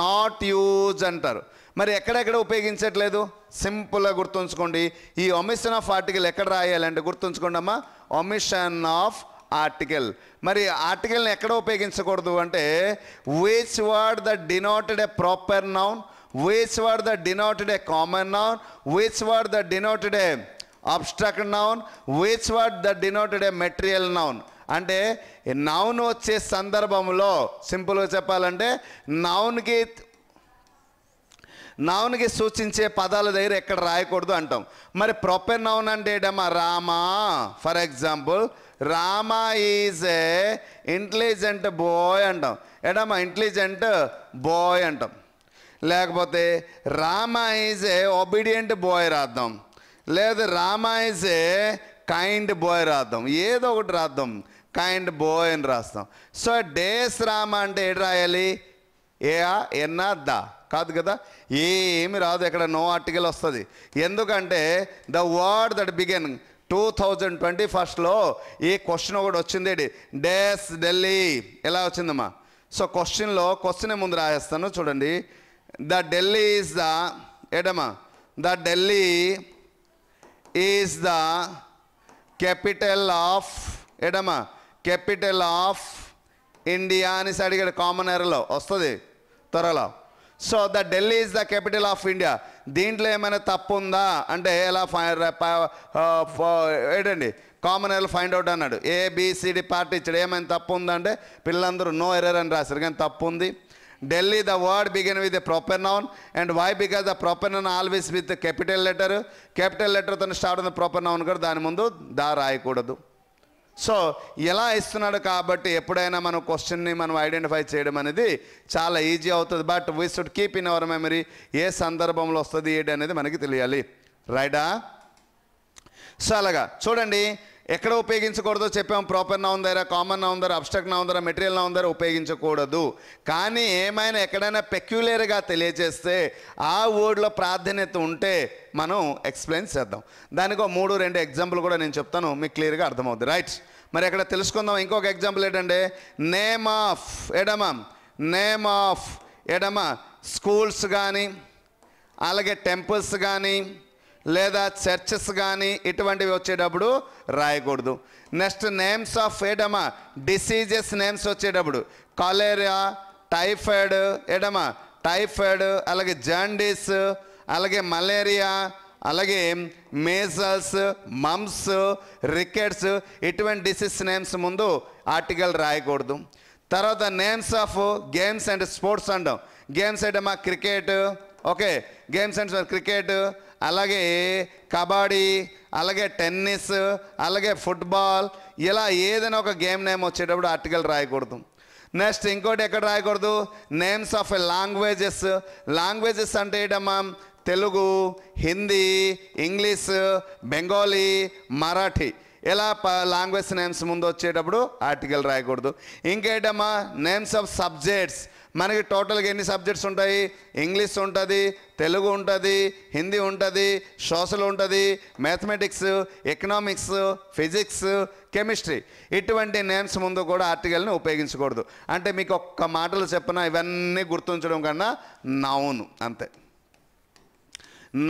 నాట్ యూజ్ అంటారు మరి ఎక్కడెక్కడ ఉపయోగించట్లేదు సింపుల్గా గుర్తుంచుకోండి ఈ ఒమిషన్ ఆఫ్ ఆర్టికల్ ఎక్కడ రాయాలంటే గుర్తుంచుకోండి అమ్మా ఒమిషన్ ఆఫ్ ఆర్టికల్ మరి ఆర్టికల్ని ఎక్కడ ఉపయోగించకూడదు అంటే which word the denoted a proper noun which word the denoted a common noun which word the denoted a abstract noun which word the denoted a material noun అంటే నౌన్ వచ్చే సందర్భంలో సింపుల్గా చెప్పాలంటే నౌన్కి నౌన్కి సూచించే పదాల దగ్గర ఎక్కడ రాయకూడదు అంటాం మరి ప్రొపెన్ నౌన్ అంటే ఏమా Rama for example Rama is a intelligent boy అంటాం ఏడమ్మా ఇంటెలిజెంట్ బాయ్ అంటాం లేకపోతే Rama is a obedient boy రాద్దాం లేదు Rama is a kind boy రాద్దాం ఏదో ఒకటి రాద్దాం కైండ్ బోయ్ అని రాస్తాం సో డేస్ రామ అంటే ఏడు రాయాలి ఏ ఎన్న ద కాదు కదా ఏమి రాదు ఎక్కడ నో ఆర్టికల్ వస్తుంది ఎందుకంటే the word that begin two thousand twenty ఫస్ట్లో ఈ క్వశ్చన్ ఒకటి వచ్చింది డేస్ ఢిల్లీ ఎలా వచ్చిందమ్మా సో క్వశ్చన్లో క్వశ్చన్ ముందు రాసేస్తాను చూడండి ద ఢిల్లీ ఈజ్ ద ఏడమ్మా the Delhi is the capital of ఏడమ్మా క్యాపిటల్ ఆఫ్ ఇండియా అనేసి అడిగాడు కామన్ ఎరలో వస్తుంది త్వరలో so the Delhi is the capital of India దీంట్లో ఏమైనా తప్పు ఉందా అంటే ఎలా uh, uh, ఏంటండి కామన్ ఎర్రలు ఫైండ్ అవుట్ అన్నాడు ఏబిసిడి పార్టీ ఇచ్చాడు ఏమైనా తప్పు ఉందా అంటే పిల్లలందరూ నో ఎర్రర్ అని రాశారు కానీ తప్పు ఉంది Delhi the word begin with proper noun and why because the proper noun always with capital letter capital లెటర్తో స్టార్ట్ ఉంది ప్రాపర్ నౌన్ కూడా దాని ముందు దా రాయకూడదు సో ఎలా ఇస్తున్నాడు కాబట్టి ఎప్పుడైనా మనం క్వశ్చన్ని మనం ఐడెంటిఫై చేయడం అనేది చాలా ఈజీ అవుతుంది but we should keep in our memory ఏ సందర్భంలో వస్తుంది ఏంటి అనేది మనకి తెలియాలి రైటా సో అలాగా చూడండి ఎక్కడ ఉపయోగించకూడదో చెప్పాము ప్రాపర్ నా దగ్గర కామన్ నా దగ్గర అబ్స్ట్రక్ట్ నా దగ్గర మెటీరియల్ నా దగ్గర ఉపయోగించకూడదు కానీ ఏమైనా ఎక్కడైనా పెక్యులర్గా తెలియజేస్తే ఆ వర్డ్లో ప్రాధాన్యత ఉంటే మనం ఎక్స్ప్లెయిన్ చేద్దాం దానికి మూడు రెండు ఎగ్జాంపుల్ కూడా నేను చెప్తాను మీకు క్లియర్గా అర్థమవుతుంది రైట్ మరి అక్కడ తెలుసుకుందాం ఇంకొక ఎగ్జాంపుల్ ఏంటంటే నేమ్ ఆఫ్ ఎడమ నేమ్ ఆఫ్ ఎడమ స్కూల్స్ కానీ అలాగే టెంపుల్స్ కానీ లేదా చర్చెస్ కానీ ఇటువంటివి వచ్చేటప్పుడు రాయకూడదు నెక్స్ట్ నేమ్స్ ఆఫ్ ఎడమా డిసీజెస్ నేమ్స్ వచ్చేటప్పుడు కలేరియా టైఫాయిడ్ ఎడమా టైఫాయిడ్ అలాగే జాండీస్ అలాగే మలేరియా అలాగే మేజల్స్ మమ్స్ రికెట్స్ ఇటువంటి డిసీజ్ నేమ్స్ ముందు ఆర్టికల్ రాయకూడదు తర్వాత names of games and sports అంటాం గేమ్స్ అంటే మా cricket okay games and cricket అలాగే కబడ్డీ అలాగే టెన్నిస్ అలాగే ఫుట్బాల్ ఇలా ఏదైనా ఒక గేమ్ నేమ్ వచ్చేటప్పుడు ఆర్టికల్ రాయకూడదు నెక్స్ట్ ఇంకోటి ఎక్కడ రాయకూడదు names of a languages languages అంటే ఏంటమ్మా తెలుగు హిందీ ఇంగ్లీష్ బెంగాలీ మరాఠీ ఇలా లాంగ్వేజ్ నేమ్స్ ముందు వచ్చేటప్పుడు ఆర్టికల్ రాయకూడదు ఇంకేటమ్మా నేమ్స్ ఆఫ్ సబ్జెక్ట్స్ మనకి టోటల్గా ఎన్ని సబ్జెక్ట్స్ ఉంటాయి ఇంగ్లీష్ ఉంటుంది తెలుగు ఉంటుంది హిందీ ఉంటుంది సోషల్ ఉంటుంది మ్యాథమెటిక్స్ ఎకనామిక్స్ ఫిజిక్స్ కెమిస్ట్రీ ఇటువంటి నేమ్స్ ముందు కూడా ఆర్టికల్ని ఉపయోగించకూడదు అంటే మీకు ఒక్క మాటలు చెప్పిన ఇవన్నీ గుర్తుంచడం కన్నా నౌను అంతే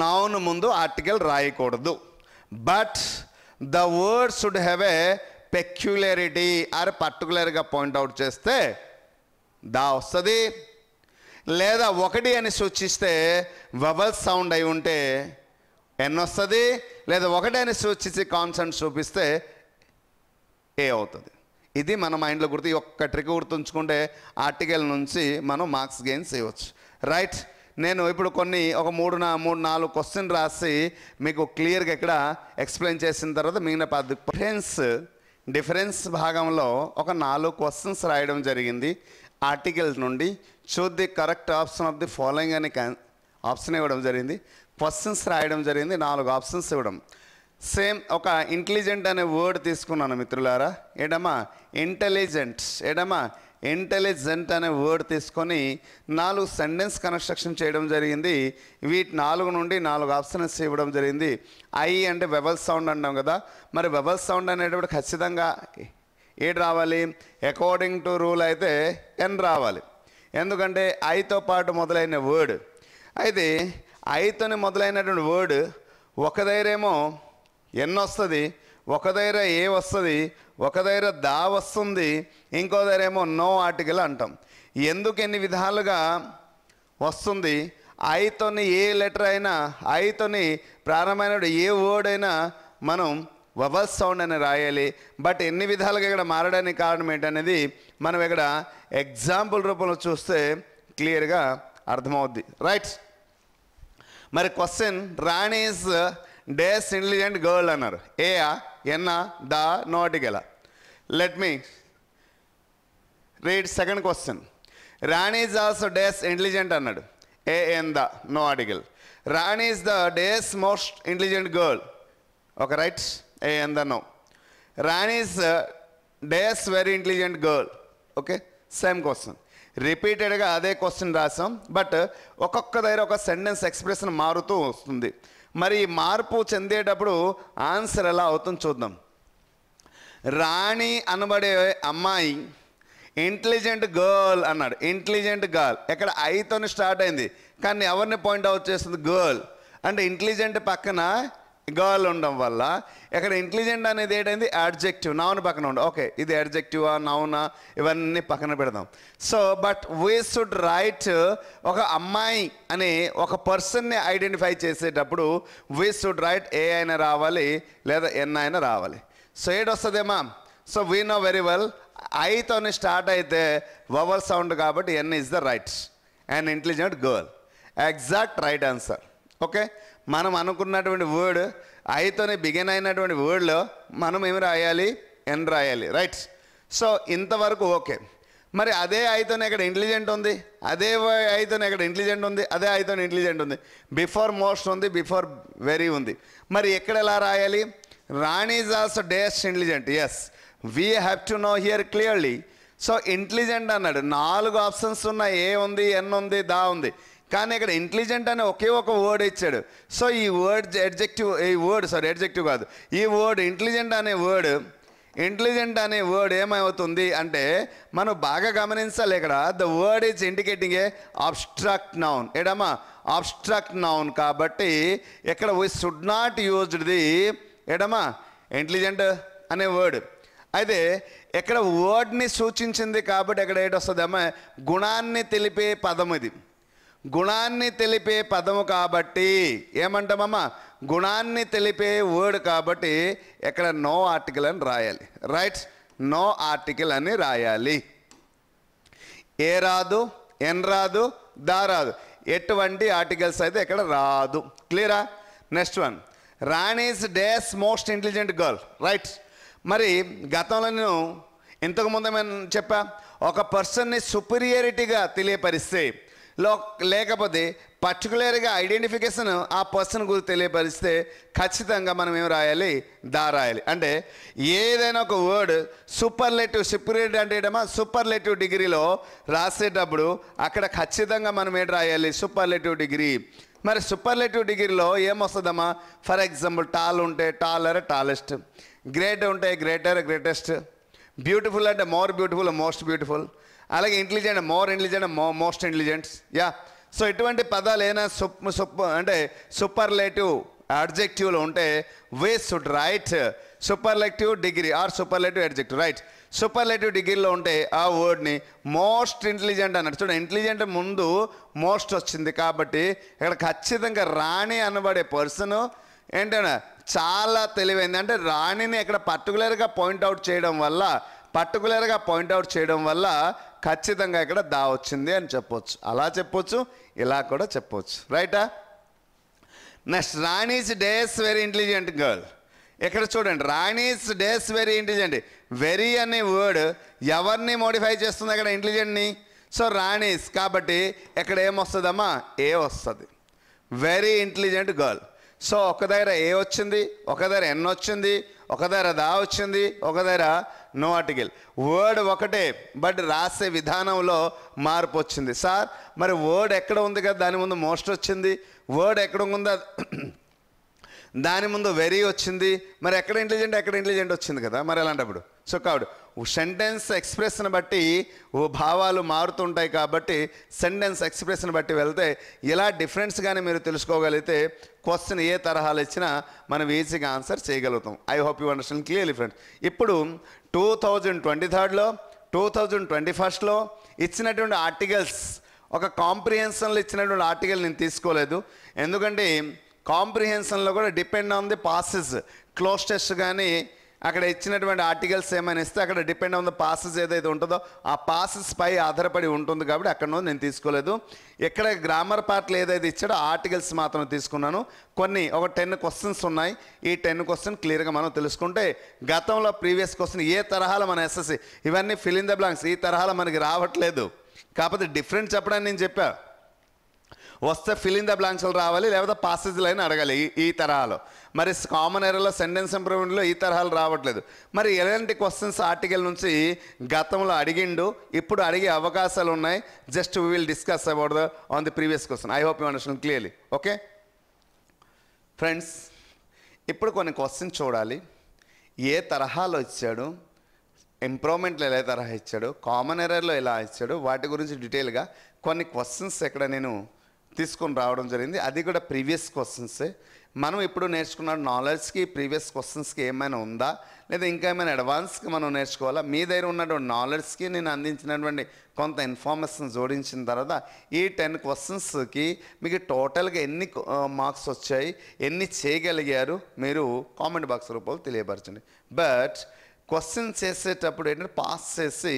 నౌను ముందు ఆర్టికల్ రాయకూడదు but the word should have a peculiarity or పర్టికులర్గా పాయింట్అవుట్ చేస్తే దా వస్తుంది లేదా ఒకటి అని సూచిస్తే వవల్ సౌండ్ అయి ఉంటే ఎన్ వస్తుంది లేదా ఒకటి అని సూచించి కాన్సెంట్ చూపిస్తే ఏ అవుతుంది ఇది మన మైండ్లో గుర్తు ఒక్క ట్రిక్ గుర్తుంచుకుంటే ఆర్టికల్ నుంచి మనం మార్క్స్ గెయిన్ చేయవచ్చు రైట్ నేను ఇప్పుడు కొన్ని ఒక మూడు నా మూడు నాలుగు క్వశ్చన్ రాసి మీకు క్లియర్గా ఇక్కడ ఎక్స్ప్లెయిన్ చేసిన తర్వాత మిగిలిన పది డిఫరెన్స్ డిఫరెన్స్ భాగంలో ఒక నాలుగు క్వశ్చన్స్ రాయడం జరిగింది ఆర్టికల్ నుండి choose the correct option of the following అని ఆప్షన్ ఇవ్వడం జరిగింది క్వశ్చన్స్ రాయడం జరిగింది నాలుగు ఆప్షన్స్ ఇవ్వడం సేమ్ ఒక ఇంటెలిజెంట్ అనే వర్డ్ తీసుకున్నాను మిత్రులారా ఎడమా ఇంటెలిజెంట్ ఎడమా ఇంటెలిజెంట్ అనే వర్డ్ తీసుకొని నాలుగు సెంటెన్స్ కన్స్ట్రక్షన్ చేయడం జరిగింది వీటి నాలుగు నుండి నాలుగు ఆప్షన్స్ ఇవ్వడం జరిగింది ఐ అంటే వెబల్ సౌండ్ అన్నాం కదా మరి వెబల్ సౌండ్ అనేటప్పుడు ఖచ్చితంగా ఏడు రావాలి అకార్డింగ్ టు రూల్ అయితే ఎన్ రావాలి ఎందుకంటే ఐతో పాటు మొదలైన వర్డ్ అయితే ఐతోని మొదలైనటువంటి వర్డ్ ఒక దైరేమో ఎన్ వస్తుంది ఒక దైర ఏ వస్తుంది ఒక దైర దా వస్తుంది ఇంకో దగ్గర ఏమో నో ఆర్టికల్ అంటాం ఎందుకు ఎన్ని విధాలుగా వస్తుంది ఐతోని ఏ లెటర్ అయినా ఐతోని ప్రారంభమైన ఏ వర్డ్ అయినా మనం వవల్ సౌండ్ అని రాయాలి బట్ ఎన్ని విధాలుగా ఇక్కడ మారడానికి కారణం ఏంటనేది మనం ఇక్కడ ఎగ్జాంపుల్ రూపంలో చూస్తే క్లియర్గా అర్థమవుద్ది రైట్ మరి question Rani days intelligent girl అన్నారు ఆ ఎన్నా దా నోటికెలా let me read second question Rani also days intelligent అన్నాడు a an the no article Rani is the days most intelligent girl ఒక రైట్స్ ఏందన్నాం Rani's days very intelligent girl okay same question రిపీటెడ్గా అదే క్వశ్చన్ రాసాం బట్ ఒక్కొక్క దగ్గర ఒక సెంటెన్స్ ఎక్స్ప్రెషన్ మారుతూ వస్తుంది మరి మార్పు చెందేటప్పుడు ఆన్సర్ ఎలా అవుతుంది చూద్దాం రాణి అనబడే అమ్మాయి ఇంటెలిజెంట్ గర్ల్ అన్నాడు ఇంటెలిజెంట్ గర్ల్ ఎక్కడ ఐతోని స్టార్ట్ అయింది కానీ ఎవరిని పాయింట్ అవుట్ చేస్తుంది గర్ల్ అంటే ఇంటెలిజెంట్ పక్కన గర్ల్ ఉండడం వల్ల ఇక్కడ ఇంటెలిజెంట్ అనేది ఏంటంటే యాడ్జెక్టివ్ నౌన్ పక్కన ఉండవు ఓకే ఇది ఆ నౌనా ఇవన్నీ పక్కన పెడదాం so but we should write ఒక అమ్మాయి అని ఒక పర్సన్ని ఐడెంటిఫై చేసేటప్పుడు వీ షుడ్ రైట్ ఏ అయినా రావాలి లేదా ఎన్ అయినా రావాలి సో ఏడొస్తుందేమా so we know very well ఐతో స్టార్ట్ అయితే వవల్ సౌండ్ కాబట్టి an is the right and intelligent girl exact right answer okay మనం అనుకున్నటువంటి వర్డ్ ఐతోనే బిగిన్ అయినటువంటి వర్డ్లో మనం ఏమి రాయాలి ఎన్ రాయాలి రైట్ సో ఇంతవరకు ఓకే మరి అదే ఐతోనే ఇక్కడ ఇంటెలిజెంట్ ఉంది అదే ఐతోనే ఇక్కడ ఇంటెలిజెంట్ ఉంది అదే ఐతోనే ఇంటెలిజెంట్ ఉంది బిఫోర్ మోస్ట్ ఉంది బిఫోర్ వెరీ ఉంది మరి ఎక్కడ ఎలా రాయాలి Rani is also days intelligent yes we have to know here clearly so intelligent అన్నాడు నాలుగు ఆప్షన్స్ ఉన్నాయి ఏ ఉంది ఎన్ ఉంది దా ఉంది కానీ ఇక్కడ ఇంటెలిజెంట్ అనే ఒకే ఒక వర్డ్ ఇచ్చాడు సో ఈ వర్డ్ ఎడ్జెక్టివ్ ఈ వర్డ్ సారీ ఎడ్జెక్టివ్ కాదు ఈ వర్డ్ ఇంటెలిజెంట్ అనే వర్డ్ ఇంటెలిజెంట్ అనే వర్డ్ ఏమవుతుంది అంటే మనం బాగా గమనించాలి ఇక్కడ the word is indicating a abstract noun ఎడమా అబ్స్ట్రాక్ట్ నౌన్ కాబట్టి ఇక్కడ we should not used the ఎడమా ఇంటెలిజెంట్ అనే వర్డ్ అయితే ఇక్కడ వర్డ్ని సూచించింది కాబట్టి ఇక్కడ ఏటొస్తుందమ్మా గుణాన్ని తెలిపే పదం ఇది గుణాన్ని తెలిపే పదము కాబట్టి ఏమంటామమ్మా గుణాన్ని తెలిపే వర్డ్ కాబట్టి ఇక్కడ నో ఆర్టికల్ అని రాయాలి రైట్ నో ఆర్టికల్ అని రాయాలి ఏ రాదు ఎన్ రాదు దా రాదు ఎటువంటి ఆర్టికల్స్ అయితే ఇక్కడ రాదు క్లియరా next one Rani's days most intelligent girl right మరి గతంలో నేను ఇంతకుముందు చెప్పా ఒక పర్సన్ని సుపీరియరిటీగా తెలియపరిస్తే లో లేకపోతే పర్టికులర్గా ఐడెంటిఫికేషన్ ఆ పర్సన్ గురించి తెలియపరిస్తే ఖచ్చితంగా మనం ఏం రాయాలి దా రాయాలి అంటే ఏదైనా ఒక వర్డ్ సూపర్లెటివ్ సిపరేట్ అంటే సూపర్లెటివ్ డిగ్రీలో రాసేటప్పుడు అక్కడ ఖచ్చితంగా మనం ఏంటి రాయాలి సూపర్లెటివ్ డిగ్రీ మరి సూపర్లెటివ్ డిగ్రీలో ఏమొస్తుందమ్మా ఫర్ ఎగ్జాంపుల్ టాల్ ఉంటే టాలర్ టాలెస్ట్ గ్రేట్ ఉంటే గ్రేటర్ గ్రేటెస్ట్ బ్యూటిఫుల్ అంటే మోర్ బ్యూటిఫుల్ మోస్ట్ బ్యూటిఫుల్ అలాగే intelligent more intelligent mo most intelligents yeah so ఇటువంటి పదాలైనా సుప్ సుప్ అంటే సూపర్లేటివ్ అడ్జెక్టివ్లు ఉంటే we should write superlative degree or superlative adjective right superlative డిగ్రీలో ఉంటే ఆ వర్డ్ని మోస్ట్ ఇంటెలిజెంట్ అన్నట్టు చూడండి ఇంటెలిజెంట్ ముందు మోస్ట్ వచ్చింది కాబట్టి ఇక్కడ ఖచ్చితంగా రాణి అనబడే పర్సన్ ఏంటన్నా చాలా తెలివైంది అంటే రాణిని ఇక్కడ పర్టికులర్గా పాయింట్అవుట్ చేయడం వల్ల పర్టికులర్గా పాయింట్అవుట్ చేయడం వల్ల ఖచ్చితంగా ఇక్కడ దా వచ్చింది అని చెప్పొచ్చు అలా చెప్పొచ్చు ఇలా కూడా చెప్పొచ్చు రైటా next Rani's days very intelligent girl ఇక్కడ చూడండి Rani's days very intelligent very అనే వర్డ్ ఎవరిని మోడిఫై చేస్తుంది అక్కడ ఇంటెలిజెంట్ని సో రాణీస్ కాబట్టి ఇక్కడ ఏమొస్తుందమ్మా ఏ వస్తుంది వెరీ ఇంటెలిజెంట్ గర్ల్ సో ఒక దగ్గర ఏ వచ్చింది ఒక దగ్గర ఎన్ వచ్చింది ఒక దగ్గర దా వచ్చింది ఒక దగ్గర నో ఆర్టికల్ వర్డ్ ఒకటే బట్ రాసే విధానంలో మార్పు వచ్చింది సార్ మరి వర్డ్ ఎక్కడ ఉంది కదా దాని ముందు మోస్ట్ వచ్చింది వర్డ్ ఎక్కడ ఉందా దాని ముందు వెరీ వచ్చింది మరి ఎక్కడ ఇంటెలిజెంట్ ఎక్కడ ఇంటెలిజెంట్ వచ్చింది కదా మరి అలాంటప్పుడు సో కాబట్టి సెంటెన్స్ ఎక్స్ప్రెస్ని బట్టి ఓ భావాలు మారుతుంటాయి కాబట్టి సెంటెన్స్ ఎక్స్ప్రెస్ని బట్టి వెళ్తే ఇలా డిఫరెన్స్ కానీ మీరు తెలుసుకోగలిగితే క్వశ్చన్ ఏ తరహాలు ఇచ్చినా మనం ఈజీగా ఆన్సర్ చేయగలుగుతాం I hope you understand clearly friends ఇప్పుడు టూ థౌజండ్ ట్వంటీ థర్డ్లో టూ థౌజండ్ ట్వంటీ ఫస్ట్లో ఇచ్చినటువంటి ఆర్టికల్స్ ఒక కాంప్రిహెన్షన్లో ఇచ్చినటువంటి ఆర్టికల్ నేను తీసుకోలేదు ఎందుకంటే కాంప్రిహెన్షన్లో కూడా depend on the passes close test కానీ అక్కడ ఇచ్చినటువంటి ఆర్టికల్స్ ఏమైనా ఇస్తే అక్కడ డిపెండ్ ఆన్ ద పాసెస్ ఏదైతే ఉంటుందో ఆ పాసెస్ పై ఆధారపడి ఉంటుంది కాబట్టి అక్కడ నేను తీసుకోలేదు ఎక్కడ గ్రామర్ పార్ట్లు ఏదైతే ఇచ్చాడో ఆర్టికల్స్ మాత్రం తీసుకున్నాను కొన్ని ఒక టెన్ క్వశ్చన్స్ ఉన్నాయి ఈ టెన్ క్వశ్చన్ క్లియర్గా మనం తెలుసుకుంటే గతంలో ప్రీవియస్ క్వశ్చన్ ఏ తరహాలో మన ఎస్ఎస్సి ఇవన్నీ ఫిల్ ద బ్లాంక్స్ ఈ తరహాలో మనకి రావట్లేదు కాకపోతే డిఫరెంట్ చెప్పడానికి నేను చెప్పాను వస్తే ఫిలింగ్ ద బ్లాంక్స్లు రావాలి లేకపోతే పాసేజ్లు అయినా అడగాలి ఈ తరహాలో మరి కామన్ ఎరర్లో సెంటెన్స్ ఇంప్రూవ్మెంట్లో ఈ తరహాలు రావట్లేదు మరి ఎలాంటి క్వశ్చన్స్ ఆర్టికల్ నుంచి గతంలో అడిగిండు ఇప్పుడు అడిగే అవకాశాలు ఉన్నాయి just we will discuss about the on the previous question I hope you understand clearly okay friends ఇప్పుడు కొన్ని క్వశ్చన్ చూడాలి ఏ తరహాలో ఇచ్చాడు ఇంప్రూవ్మెంట్లో ఎలా తరహా ఇచ్చాడు కామన్ ఎర్రర్లో ఎలా ఇచ్చాడు వాటి గురించి డీటెయిల్గా కొన్ని క్వశ్చన్స్ ఎక్కడ నేను తీసుకొని రావడం జరిగింది అది కూడా ప్రీవియస్ క్వశ్చన్సే మనం ఇప్పుడు నేర్చుకున్న నాలెడ్జ్కి ప్రీవియస్ క్వశ్చన్స్కి ఏమైనా ఉందా లేదా ఇంకా ఏమైనా అడ్వాన్స్కి మనం నేర్చుకోవాలా మీ దగ్గర ఉన్నటువంటి నాలెడ్జ్కి నేను అందించినటువంటి కొంత ఇన్ఫర్మేషన్ జోడించిన తర్వాత ఈ టెన్ క్వశ్చన్స్కి మీకు టోటల్గా ఎన్ని మార్క్స్ వచ్చాయి ఎన్ని చేయగలిగారు మీరు కామెంట్ బాక్స్ రూపంలో తెలియపరచండి బట్ క్వశ్చన్ చేసేటప్పుడు ఏంటంటే పాస్ చేసి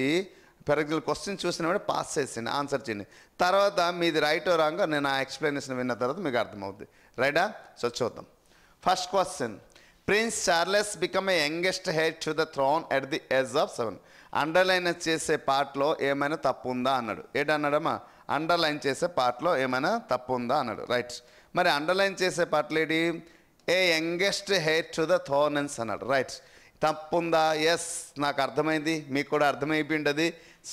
పెరగల్ క్వశ్చన్ చూసిన వెంటనే పాస్ చేసింది ఆన్సర్ చేయండి తర్వాత మీది రైట్ రాంగ్ నేను ఆ ఎక్స్ప్లెనేషన్ విన్న తర్వాత మీకు అర్థమవుద్ది రైటా సో చూద్దాం first question prince Charles become a youngest head to the throne at the age of seven underline చేసే పార్ట్లో ఏమైనా తప్పు ఉందా అన్నాడు ఏంటన్నాడమ్మా అండర్లైన్ చేసే పార్ట్లో ఏమైనా తప్పు ఉందా అన్నాడు రైట్ మరి అండర్లైన్ చేసే పార్ట్లు ఏంటి a youngest head to the thrones అన్నాడు రైట్ తప్పుందా ఎస్ నాకు అర్థమైంది మీకు కూడా అర్థమైపోయింది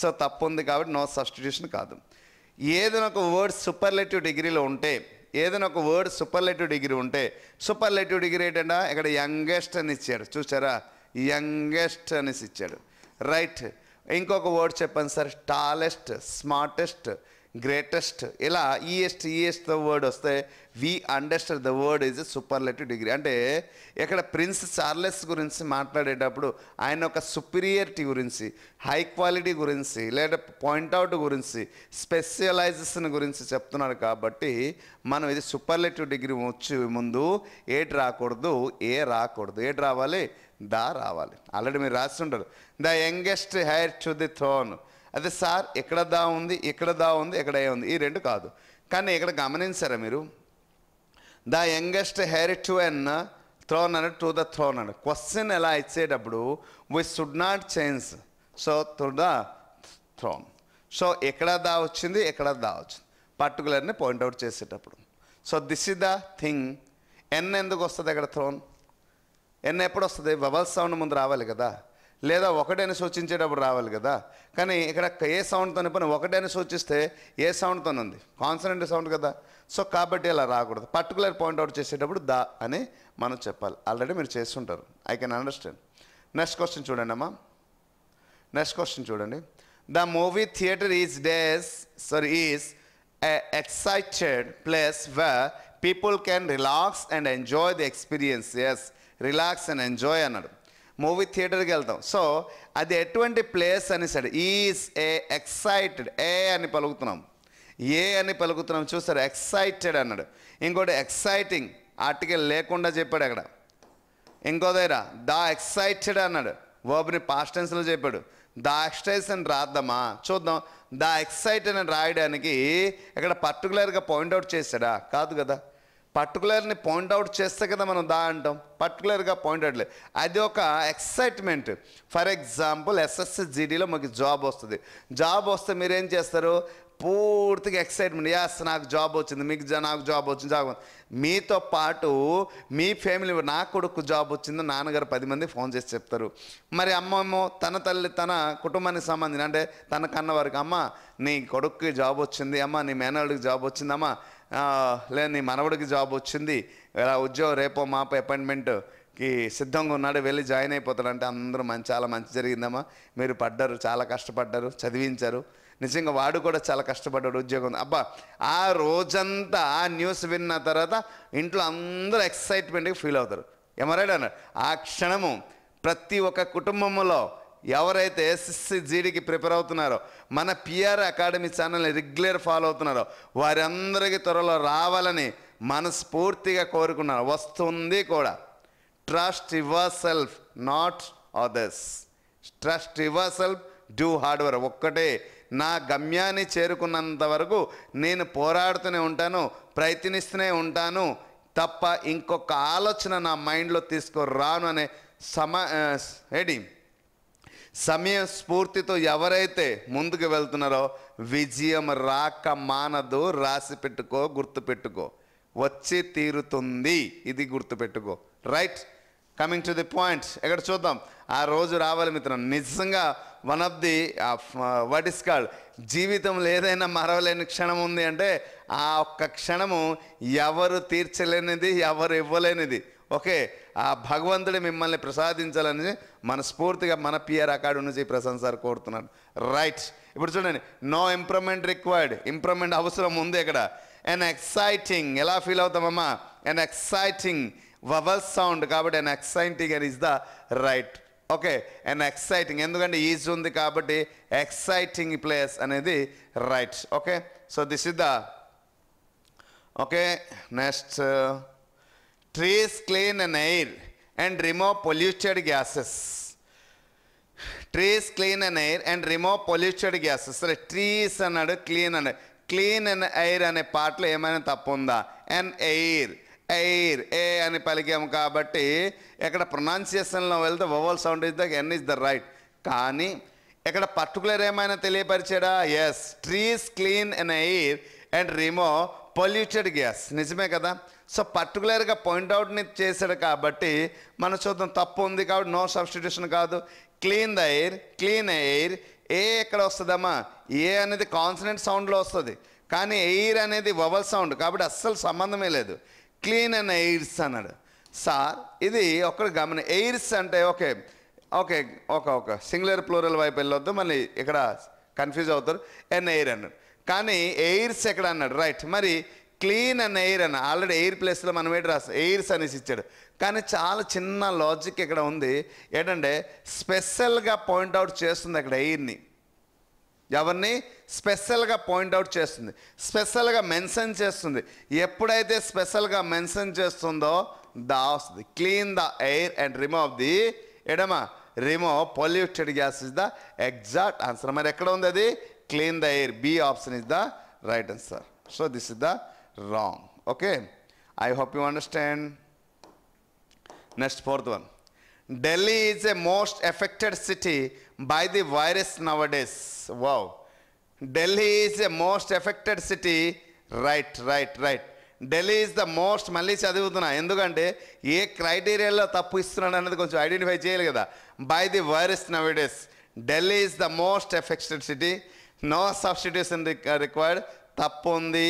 సో తప్పు ఉంది కాబట్టి నో సబ్స్టిట్యూషన్ కాదు ఏదైనా ఒక వర్డ్ సూపర్లెటివ్ డిగ్రీలో ఉంటే ఏదైనా ఒక వర్డ్ సూపర్లెటివ్ డిగ్రీ ఉంటే సూపర్లెటివ్ డిగ్రీ ఏంటంటే ఇక్కడ యంగెస్ట్ అని ఇచ్చాడు చూసారా యంగెస్ట్ అనేసి ఇచ్చాడు రైట్ ఇంకొక వర్డ్ చెప్పండి సార్ టాలెస్ట్ స్మార్టెస్ట్ గ్రేటెస్ట్ ఇలా ఈఎస్ట్ ఈఎస్ట్ ద వర్డ్ వస్తే we understand the word is superlative degree అంటే ఇక్కడ ప్రిన్స్ చార్లెస్ గురించి మాట్లాడేటప్పుడు ఆయన ఒక సుపీరియరిటీ గురించి హై క్వాలిటీ గురించి లేదా పాయింట్అవుట్ గురించి స్పెషలైజేషన్ గురించి చెప్తున్నారు కాబట్టి మనం ఇది సూపర్లెటివ్ డిగ్రీ వచ్చి ముందు ఏటి రాకూడదు ఏ రాకూడదు ఏటి రావాలి దా రావాలి ఆల్రెడీ మీరు రాసి ఉంటారు the youngest heir to the throne అదే సార్ ఇక్కడ దా ఉంది ఇక్కడ దా ఉంది ఇక్కడ ఏ ఉంది ఈ రెండు కాదు కానీ ఇక్కడ గమనించారా మీరు the youngest heir to an throne and to the throne and question ఎలా ఇచ్చేటప్పుడు we should not change so to the throne so ఎక్కడ దా వచ్చింది ఎక్కడ దా వచ్చింది పర్టికులర్ని పాయింట్అవుట్ చేసేటప్పుడు so this is the thing an ఎందుకు వస్తుంది అక్కడ థ్రోన్ ఎన్ ఎప్పుడు వస్తుంది బబల్ సౌండ్ ముందు రావాలి కదా లేదా ఒకటైనా సూచించేటప్పుడు రావాలి కదా కానీ ఇక్కడ ఏ సౌండ్తో పని ఒకటైనా సూచిస్తే ఏ సౌండ్తో ఉంది కాన్సనెంట్ సౌండ్ కదా సో కాబట్టి అలా రాకూడదు పర్టికులర్ పాయింట్అవుట్ చేసేటప్పుడు దా అని మనం చెప్పాలి ఆల్రెడీ మీరు చేస్తుంటారు I can understand next question చూడండి అమ్మా నెక్స్ట్ క్వశ్చన్ చూడండి the movie theatre is days sorry is excited place where people can relax and enjoy the experience yes relax and enjoy అన్నాడు మూవీ థియేటర్కి వెళ్తాం సో అది ఎటువంటి ప్లేస్ అని సరే ఈజ్ ఏ ఎక్సైటెడ్ ఏ అని పలుకుతున్నాం ఏ అని పలుకుతున్నాం చూస్తారు ఎక్సైటెడ్ అన్నాడు ఇంకోటి ఎక్సైటింగ్ ఆర్టికల్ లేకుండా చెప్పాడు అక్కడ ఇంకో దగ్గర దా ఎక్సైటెడ్ అన్నాడు వర్బ్ని పాస్టెన్స్లో చెప్పాడు దా ఎక్స్టైస్ అని రాద్దామా చూద్దాం దా ఎక్సైటెడ్ అని రాయడానికి ఇక్కడ పర్టికులర్గా పాయింట్అవుట్ చేశాడా కాదు కదా పర్టికులర్ని పాయింట్అవుట్ చేస్తే కదా మనం దా అంటాం పర్టికులర్గా పాయింట్అవుట్ లేదు అది ఒక ఎక్సైట్మెంట్ ఫర్ ఎగ్జాంపుల్ ఎస్ఎస్సి జీడీలో మాకు జాబ్ వస్తుంది జాబ్ వస్తే మీరేం చేస్తారు పూర్తిగా ఎక్సైట్మెంట్ యాస్ నాకు జాబ్ వచ్చింది మీకు నాకు జాబ్ వచ్చింది జాబ్ మీతో పాటు మీ ఫ్యామిలీ నా కొడుకు జాబ్ వచ్చింది నాన్నగారు పది మంది ఫోన్ చేసి చెప్తారు మరి అమ్మమ్మో తన తల్లి తన కుటుంబానికి సంబంధించిన అంటే తన కన్నవారికి అమ్మ నీ కొడుక్కి జాబ్ వచ్చింది అమ్మ నీ మేనవాడికి జాబ్ వచ్చిందమ్మా లేని మనవడికి జాబ్ వచ్చింది ఇలా ఉద్యోగం రేపో మాపో అపాయింట్మెంట్కి సిద్ధంగా ఉన్నాడు వెళ్ళి జాయిన్ అంటే అందరూ మంచి చాలా మంచి జరిగిందమ్మా మీరు పడ్డారు చాలా కష్టపడ్డారు చదివించారు నిజంగా వాడు కూడా చాలా కష్టపడ్డాడు ఉద్యోగం అబ్బా ఆ రోజంతా ఆ న్యూస్ విన్న తర్వాత ఇంట్లో అందరూ ఎక్సైట్మెంట్గా ఫీల్ అవుతారు ఎమరైడ్ అన్నాడు ఆ క్షణము ప్రతి ఒక్క కుటుంబంలో ఎవరైతే ఎస్ఎస్సి జీడీకి ప్రిపేర్ అవుతున్నారో మన పిఆర్ అకాడమీ ఛానల్ని రెగ్యులర్ ఫాలో అవుతున్నారో వారందరికీ త్వరలో రావాలని మనస్ఫూర్తిగా కోరుకున్నారు వస్తుంది కూడా trust yourself not others trust yourself do hard work ఒక్కటే నా గమ్యాన్ని చేరుకున్నంత వరకు నేను పోరాడుతూనే ఉంటాను ప్రయత్నిస్తూనే ఉంటాను తప్ప ఇంకొక ఆలోచన నా మైండ్లో తీసుకురాను అనే సమా ఏడి సమయ స్ఫూర్తితో ఎవరైతే ముందుకు వెళ్తున్నారో విజయం రాక మానదు రాసి పెట్టుకో గుర్తుపెట్టుకో వచ్చి తీరుతుంది ఇది గుర్తుపెట్టుకో right coming to the point ఎక్కడ చూద్దాం ఆ రోజు రావాలి మిత్రం నిజంగా one of the what is called జీవితంలో ఏదైనా మరవలేని క్షణం ఉంది అంటే ఆ ఒక్క క్షణము ఎవరు తీర్చలేనిది ఎవరు ఇవ్వలేనిది ఓకే ఆ భగవంతుడే మిమ్మల్ని ప్రసాదించాలని మన స్ఫూర్తిగా మన పిఆర్ అకాడమీ నుంచి సార్ కోరుతున్నాడు రైట్ ఇప్పుడు చూడండి నో ఇంప్రూవ్మెంట్ రిక్వైర్డ్ ఇంప్రూవ్మెంట్ అవసరం ఉంది ఇక్కడ ఎన్ ఎక్సైటింగ్ ఎలా ఫీల్ అవుతామమ్మా ఎన్ ఎక్సైటింగ్ వవల్ సౌండ్ కాబట్టి ఎన్ ఎక్సైటింగ్ అని is the right okay and exciting ఎందుకంటే ఈజ్ ఉంది కాబట్టి ఎక్సైటింగ్ ప్లేస్ అనేది right okay so this is the okay next trees clean an air and remove polluted gases trees clean an air and remove polluted gases సరే ట్రీస్ అన్నాడు క్లీన్ అన్నాడు క్లీన్ అండ్ ఎయిర్ అనే పాటలో ఏమైనా తప్పు ఉందా అండ్ ఎయిర్ ఎయిర్ ఏ అని పలికాము కాబట్టి ఇక్కడ ప్రొనౌన్సియేషన్లో వెళ్తే vowel sound is the an is the right కానీ ఇక్కడ పర్టికులర్ ఏమైనా తెలియపరిచాడా yes trees clean and air and remove polluted gas నిజమే కదా సో పర్టికులర్గా పాయింట్అవుట్ని చేశాడు కాబట్టి మన చూద్దాం తప్పు ఉంది కాబట్టి నో సబ్స్టిట్యూషన్ కాదు clean the air clean air a ఎక్కడ వస్తుందమ్మా ఏ అనేది కాన్సనెంట్ సౌండ్లో వస్తుంది కానీ ఎయిర్ అనేది వవల్ సౌండ్ కాబట్టి అస్సలు సంబంధమే లేదు క్లీన్ అండ్ ఎయిర్స్ అన్నాడు సార్ ఇది ఒకటి గమని ఎయిర్స్ అంటే ఓకే ఓకే ఒక ఒక సింగులర్ ప్లూరల్ వైపు వెళ్ళొద్దు మళ్ళీ ఇక్కడ కన్ఫ్యూజ్ అవుతారు ఎన్ ఎయిర్ అన్నాడు కానీ ఎయిర్స్ ఎక్కడ అన్నాడు రైట్ మరి క్లీన్ అండ్ ఎయిర్ అని ఆల్రెడీ ఎయిర్ ప్లేస్లో మనం ఏంటి రాసి ఎయిర్స్ అనేసి ఇచ్చాడు కానీ చాలా చిన్న లాజిక్ ఇక్కడ ఉంది ఏంటంటే స్పెషల్గా పాయింట్అవుట్ చేస్తుంది అక్కడ ఎయిర్ని ఎవరిని స్పెషల్గా పాయింట్అవుట్ చేస్తుంది స్పెషల్గా మెన్షన్ చేస్తుంది ఎప్పుడైతే స్పెషల్గా మెన్షన్ చేస్తుందో దా వస్తుంది clean the air and remove the ఎడమ remove polluted gas is the exact answer మరి ఎక్కడ ఉంది అది clean the air B option is the right answer so this is the wrong. Okay. I hope you understand. Next, fourth one. Delhi is a most affected city by the virus nowadays. Wow. Delhi is a most affected city. Right, right, right. Delhi is the most మళ్ళీ చదువుతున్నా ఎందుకంటే ఏ క్రైటీరియాలో తప్పు ఇస్తున్నాడు అనేది కొంచెం ఐడెంటిఫై చేయాలి కదా బై ది వైరస్ నవిడేస్ Delhi is the most affected city no substitution required తప్పు ఉంది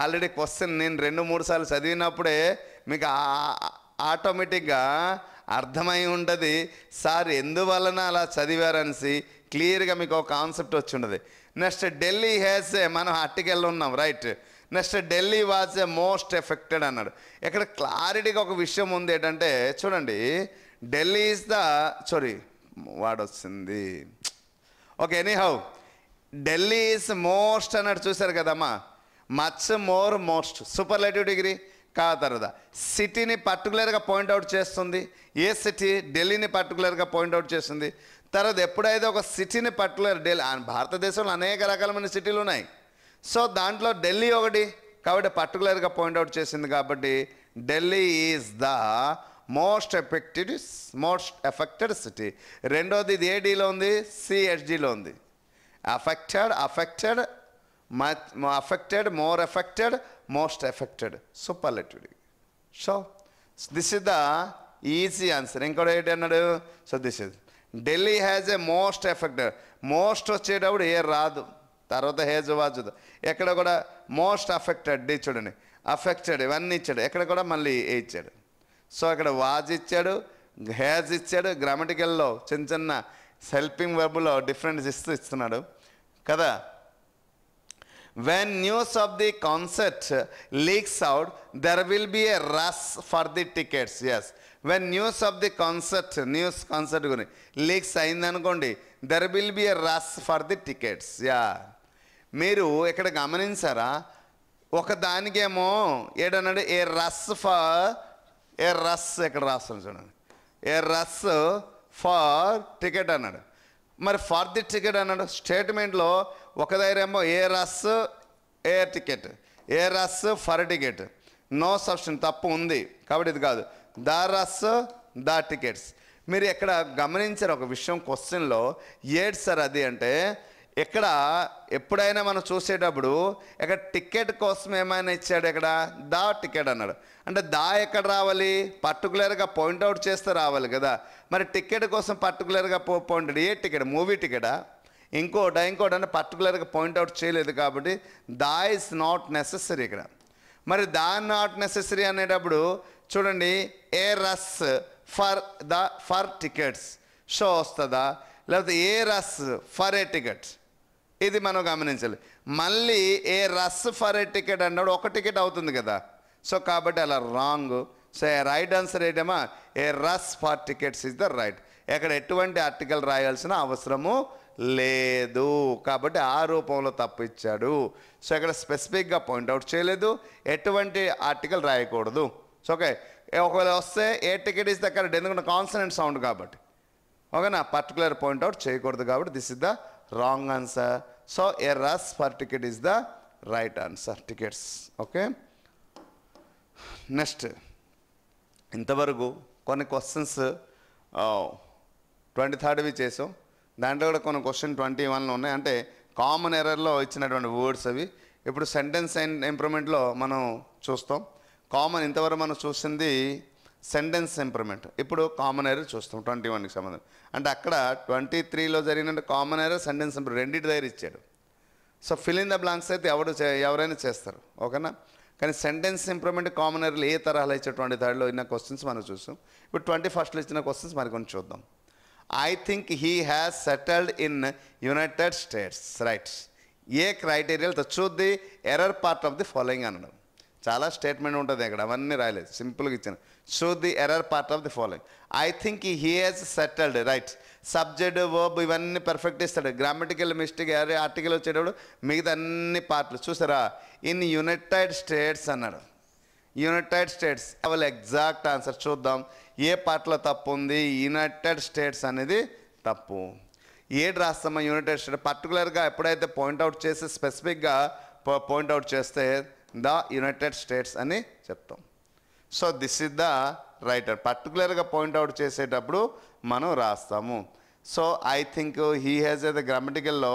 ఆల్రెడీ క్వశ్చన్ నేను రెండు మూడు సార్లు చదివినప్పుడే మీకు ఆటోమేటిక్గా అర్థమై ఉంటుంది సార్ ఎందువలన అలా చదివారనేసి క్లియర్గా మీకు ఒక కాన్సెప్ట్ వచ్చి ఉండదు నెక్స్ట్ ఢిల్లీ హ్యాస్ మనం అట్టికెళ్ళి ఉన్నాం right next Delhi was a most affected అన్నాడు ఇక్కడ క్లారిటీగా ఒక విషయం ఉంది ఏంటంటే చూడండి ఢిల్లీ ఈజ్ ద సారీ వాడొచ్చింది okay anyhow Delhi is most అన్నట్టు చూశారు కదమ్మా much more most superlative degree కాదు తర్వాత సిటీని పర్టికులర్గా పాయింట్అవుట్ చేస్తుంది ఏ సిటీ ఢిల్లీని పర్టికులర్గా పాయింట్అవుట్ చేస్తుంది తర్వాత ఎప్పుడైతే ఒక సిటీని పర్టికులర్ ఢిల్లీ భారతదేశంలో అనేక రకాలమైన సిటీలు ఉన్నాయి సో దాంట్లో ఢిల్లీ ఒకటి కాబట్టి పర్టికులర్గా పాయింట్అవుట్ చేసింది కాబట్టి Delhi is the most affected most affected city రెండోది ఏడీలో ఉంది సిహెచ్డిలో ఉంది affected affected more affected most affected super Superlative. So this is the easy answer ఇంకోటి ఏంటి అన్నాడు so this is Delhi has a most affected most వచ్చేటప్పుడు ఏ రాదు తర్వాత హేజ్ వాజుదు ఎక్కడ కూడా మోస్ట్ అఫెక్టెడ్ డి చూడండి అఫెక్టెడ్ ఇవన్నీ ఇచ్చాడు ఎక్కడ కూడా మళ్ళీ ఏ ఇచ్చాడు సో అక్కడ వాజ్ ఇచ్చాడు హేజ్ ఇచ్చాడు గ్రామటికల్లో చిన్న చిన్న హెల్పింగ్ వెబ్లో డిఫరెంట్ ఇస్తూ ఇస్తున్నాడు కదా When news of the concert leaks out, there will be a rush for the tickets. Yes. When news of the concert, news concert గురి లీక్స్ అయిందనుకోండి there will be a rush for the tickets yeah మీరు ఇక్కడ గమనించారా ఒక దానికేమో ఏడన్నాడు ఏ రస్ ఫర్ ఏ రస్ ఇక్కడ రాస్తాను చూడండి ఏ రస్ ఫర్ టికెట్ అన్నాడు మరి ఫర్ ది టికెట్ అన్నాడు స్టేట్మెంట్లో ఒక ఏమో a rush a ticket a rush for ticket no substitution తప్పు ఉంది కాబట్టి ఇది కాదు ద రస్ ద టికెట్స్ మీరు ఎక్కడ గమనించిన ఒక విషయం క్వశ్చన్లో ఏడ్ సార్ అది అంటే ఇక్కడ ఎప్పుడైనా మనం చూసేటప్పుడు ఇక్కడ టికెట్ కోసం ఏమైనా ఇచ్చాడు ఇక్కడ దా టికెట్ అన్నాడు అంటే దా ఎక్కడ రావాలి పర్టికులర్గా పాయింట్అవుట్ చేస్తే రావాలి కదా మరి టికెట్ కోసం పర్టికులర్గా పాయింట్ ఏ టికెట్ మూవీ టికెటా ఇంకోట ఇంకోటి అంటే పర్టికులర్గా పాయింట్అవుట్ చేయలేదు కాబట్టి దా ఇస్ నాట్ నెససరీ ఇక్కడ మరి దా నాట్ నెససరీ అనేటప్పుడు చూడండి a rush for the for tickets show వస్తుందా లేకపోతే ఏ రస్ ఫర్ ఏ టికెట్స్ ఇది మనం గమనించాలి మళ్ళీ ఏ రస్ ఫర్ ఏ టికెట్ అన్నాడు ఒక టికెట్ అవుతుంది కదా సో కాబట్టి అలా wrong so a right answer ఏంటమ్మా a rush for tickets is the right ఎక్కడ ఎటువంటి ఆర్టికల్ రాయాల్సిన అవసరము లేదు కాబట్టి ఆ రూపంలో తప్పిచ్చాడు సో ఇక్కడ స్పెసిఫిక్గా పాయింట్అవుట్ చేయలేదు ఎటువంటి ఆర్టికల్ రాయకూడదు సో ఓకే ఒకవేళ వస్తే ఏ టికెట్ ఇస్తే కరెక్ట్ ఎందుకంటే కాన్సనెంట్ సౌండ్ కాబట్టి ఓకేనా పర్టికులర్ పాయింట్అవుట్ చేయకూడదు కాబట్టి this is the wrong answer so a rush for ticket is the right answer tickets okay next ఇంతవరకు కొన్ని క్వశ్చన్స్ ట్వంటీ థర్డ్వి చేసాం దాంట్లో కూడా కొన్ని క్వశ్చన్ ట్వంటీ వన్లో ఉన్నాయి అంటే కామన్ ఎర్రర్లో ఇచ్చినటువంటి వర్డ్స్ అవి ఇప్పుడు సెంటెన్స్ అండ్ ఇంప్రూవ్మెంట్లో మనం చూస్తాం కామన్ ఇంతవరకు మనం చూసింది సెంటెన్స్ ఇంప్రూవ్మెంట్ ఇప్పుడు కామన్ ఎర్రర్ చూస్తాం ట్వంటీ వన్కి సంబంధం అంటే అక్కడ ట్వంటీ త్రీలో జరిగిన కామన్ ఎర్రర్ సెంటెన్స్ ఇంప్రూవ్ రెండింటి దగ్గర ఇచ్చాడు so fill in the blanks అయితే ఎవడు ఎవరైనా చేస్తారు ఓకేనా కానీ సెంటెన్స్ ఇంప్రూవ్మెంట్ కామన్ ఎర్రర్లు ఏ తరహాలో ఇచ్చే ట్వంటీ థర్డ్లో ఇన్న క్వశ్చన్స్ మనం చూస్తాం ఇప్పుడు ట్వంటీ ఫస్ట్లో ఇచ్చిన క్వశ్చన్స్ మరి కొంచెం చూద్దాం I think he has settled in United States, right? A criterial choose the error part of the following అన్నాడు చాలా స్టేట్మెంట్ ఉంటుంది ఇక్కడ అవన్నీ రాయలేదు సింపుల్గా ఇచ్చాను choose the I think he has settled, right? Think he has settled right subject verb ఇవన్నీ పర్ఫెక్ట్ ఇస్తాడు గ్రామటికల్ మిస్టేక్ అరే ఆర్టికల్ వచ్చేటప్పుడు మిగతా అన్ని పార్ట్లు చూసారా United States, స్టేట్స్ అన్నాడు యునైటెడ్ స్టేట్స్ వాళ్ళ ఎగ్జాక్ట్ ఆన్సర్ చూద్దాం ఏ పార్ట్లో తప్పు ఉంది యునైటెడ్ స్టేట్స్ అనేది తప్పు ఏడు రాస్తామా యునైటెడ్ స్టేట్ పర్టికులర్గా ఎప్పుడైతే పాయింట్అవుట్ చేసి స్పెసిఫిక్గా పాయింట్అవుట్ చేస్తే ద యునైటెడ్ స్టేట్స్ అని చెప్తాం so this is the writer పర్టికులర్గా పాయింట్అవుట్ చేసేటప్పుడు మనం రాస్తాము so I think he has the గ్రామటికల్లో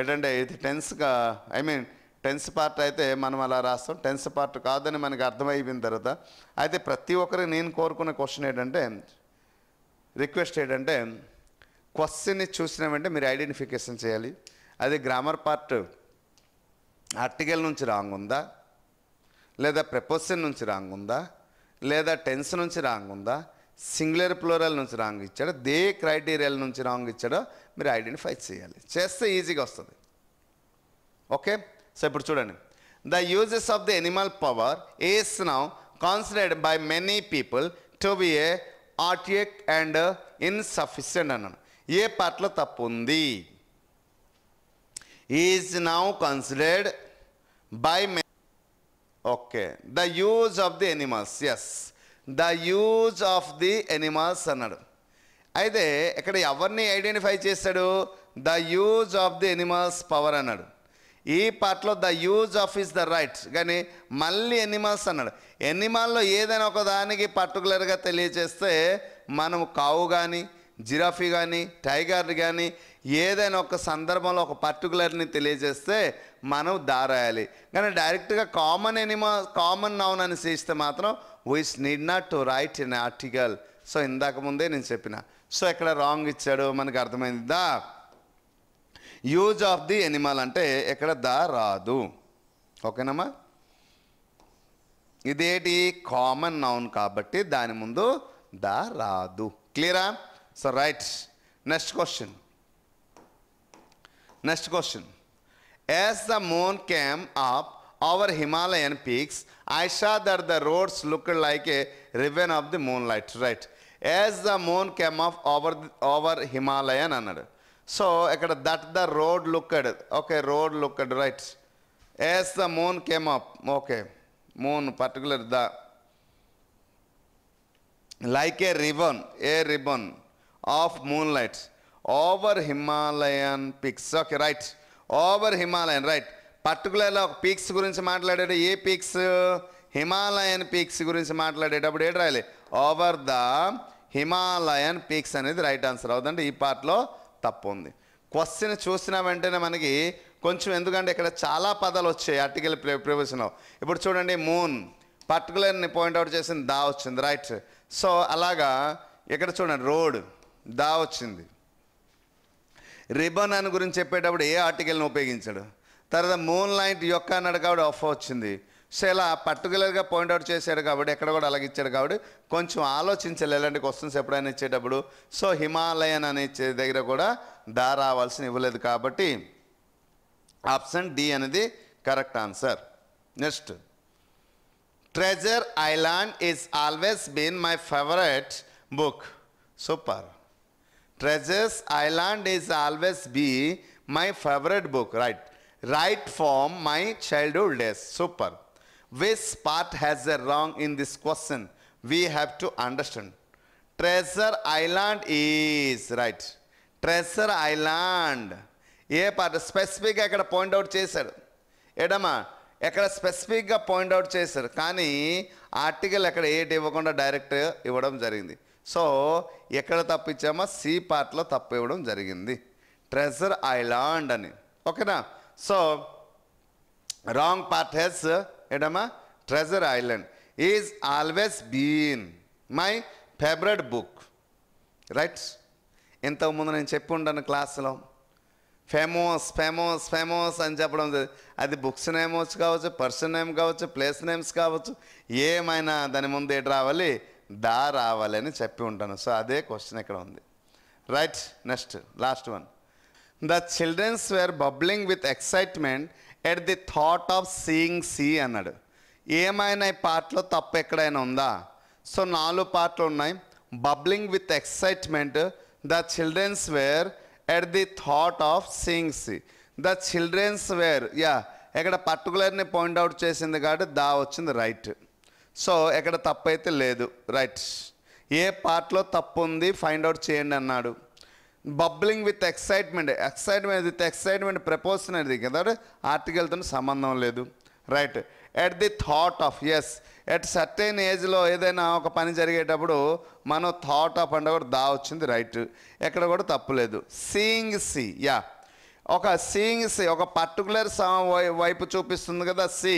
ఏంటంటే ఇది టెన్స్గా ఐ మీన్ టెన్స్ పార్ట్ అయితే మనం అలా రాస్తాం టెన్స్ పార్ట్ కాదని మనకి అర్థమైపోయిన తర్వాత అయితే ప్రతి ఒక్కరి నేను కోరుకున్న క్వశ్చన్ ఏంటంటే రిక్వెస్ట్ ఏంటంటే క్వశ్చన్ని చూసిన వెంటనే మీరు ఐడెంటిఫికేషన్ చేయాలి అది గ్రామర్ పార్ట్ ఆర్టికల్ నుంచి రాంగ్ ఉందా లేదా ప్రపోజన్ నుంచి రాంగ్ ఉందా లేదా టెన్స్ నుంచి రాంగ్ ఉందా సింగులర్ ప్లోరల్ నుంచి రాంగ్ ఇచ్చాడో దే క్రైటీరియల్ నుంచి రాంగ్ ఇచ్చాడో మీరు ఐడెంటిఫై చేయాలి చేస్తే ఈజీగా వస్తుంది ఓకే సో ఇప్పుడు చూడండి the uses of the animal power is now considered by many people to be a archaic and insufficient అన్నాను ఏ పార్ట్లో తప్పు ఉంది is now considered by me okay the use of the animals is the use of the animals అన్నాడు అయితే ఇక్కడ ఎవరిని ఐడెంటిఫై చేస్తాడు the use of the animals power అన్నాడు ఈ పార్ట్లో the use of is the rights కానీ మళ్ళీ ఎనిమల్స్ అన్నాడు ఎనిమల్లో ఏదైనా ఒక దానికి పర్టికులర్గా తెలియజేస్తే మనం కావు కానీ జిరాఫీ కానీ టైగర్ కానీ ఏదైనా ఒక సందర్భంలో ఒక పర్టికులర్ని తెలియజేస్తే మనం దారాయాలి కానీ డైరెక్ట్గా కామన్ ఎనిమల్ కామన్ నౌన్ అని చేస్తే మాత్రం we need not to write in article so ఇందాక ముందే నేను చెప్పిన సో ఇక్కడ రాంగ్ ఇచ్చాడు మనకు అర్థమైందా యూజ్ ఆఫ్ ది ఎనిమల్ అంటే ఎక్కడ ద రాదు ఓకేనమ్మా ఇదేటి కామన్ నౌన్ కాబట్టి దాని ముందు ద రాదు క్లియరా so right next question next question as the moon came off our Himalayan peaks I saw that the roads look like a ribbon of the moon light right as the moon came off our our Himalayan అన్నాడు సో ఇక్కడ that the road looked okay road looked right as the moon came up okay moon particular the like a ribbon a ribbon of moon lights over Himalayan pics okay right over Himalayan right పర్టికులర్గా ఒక పీక్స్ గురించి మాట్లాడేటప్పుడు ఏ పీక్స్ హిమాలయన్ పీక్స్ గురించి మాట్లాడేటప్పుడు ఏడు రాయాలి ఓవర్ ద హిమాలయన్ పీక్స్ అనేది రైట్ ఆన్సర్ అవుతుందండి ఈ పార్ట్లో తప్పు ఉంది క్వశ్చన్ చూసిన వెంటనే మనకి కొంచెం ఎందుకంటే ఇక్కడ చాలా పదాలు వచ్చాయి ఆర్టికల్ ప్రిపరేషన్ ఇప్పుడు చూడండి మూన్ పర్టికులర్ని పాయింట్అవుట్ చేసిన దా వచ్చింది రైట్ సో అలాగా ఇక్కడ చూడండి రోడ్ దా వచ్చింది రిబన్ అని గురించి చెప్పేటప్పుడు ఏ ఆర్టికల్ని ఉపయోగించాడు తర్వాత మూన్ లైట్ యొక్క అన్నాడు కాబట్టి ఆఫ్ వచ్చింది సో ఇలా పర్టికులర్గా పాయింట్అవుట్ చేశాడు కాబట్టి ఎక్కడ కూడా అలాగే ఇచ్చాడు కాబట్టి కొంచెం ఆలోచించాలి ఎలాంటి క్వశ్చన్స్ ఎప్పుడైనా ఇచ్చేటప్పుడు సో హిమాలయన్ అనే దగ్గర కూడా దా రావాల్సిన ఇవ్వలేదు కాబట్టి ఆప్షన్ డి అనేది correct answer next Treasure Island is always been my favourite book super Treasures Island is always be my favourite book right right from my childhood days super Which part has a wrong in this question we have to understand Treasure Island is right Treasure Island ఏ పార్ట్ స్పెసిఫిక్గా ఇక్కడ పాయింట్అవుట్ చేశాడు ఎడమ ఎక్కడ స్పెసిఫిక్గా పాయింట్అవుట్ చేశారు కానీ ఆర్టికల్ ఎక్కడ ఏటి ఇవ్వకుండా డైరెక్ట్ ఇవ్వడం జరిగింది సో ఎక్కడ తప్పించామో సి పార్ట్లో తప్పు ఇవ్వడం జరిగింది ట్రెజర్ ఐలాండ్ అని ఓకేనా సో రాంగ్ పార్ట్ హెస్ ఎడమ Treasure Island is always been my favourite book right ఇంతకుముందు నేను చెప్పి ఉండను క్లాస్లో ఫేమస్ ఫేమస్ ఫేమస్ అని చెప్పడం అది బుక్స్ నేమ్ కావచ్చు పర్సన్ నేమ్ కావచ్చు ప్లేస్ నేమ్స్ కావచ్చు ఏమైనా దాని ముందు ఏడు రావాలి దా రావాలి అని చెప్పి ఉంటాను సో అదే క్వశ్చన్ ఇక్కడ ఉంది right next last one the childrens were bubbling with excitement at the thought of seeing sea అన్నాడు ఏమైనా ఈ పాటలో తప్పు ఎక్కడైనా ఉందా సో నాలుగు పాటలు ఉన్నాయి bubbling with excitement the childrens were at the thought of seeing sea the childrens were యా ఇక్కడ పర్టికులర్ని పాయింట్అవుట్ చేసింది కాబట్టి దా వచ్చింది రైట్ సో ఎక్కడ తప్పు అయితే లేదు రైట్ ఏ పార్ట్లో తప్పు ఉంది ఫైండ్ అవుట్ చేయండి అన్నాడు bubbling with excitement excitement with excitement preposition అనేది కదా ఆర్టికల్తో సంబంధం లేదు right at the thought of as at certain ఏజ్లో ఏదైనా ఒక పని జరిగేటప్పుడు మనం థాట్ ఆఫ్ అంటే కూడా దా వచ్చింది రైట్ ఎక్కడ కూడా తప్పులేదు సీయింగ్ సి యా ఒక సీయింగ్ సి ఒక పర్టికులర్ వైపు చూపిస్తుంది కదా సి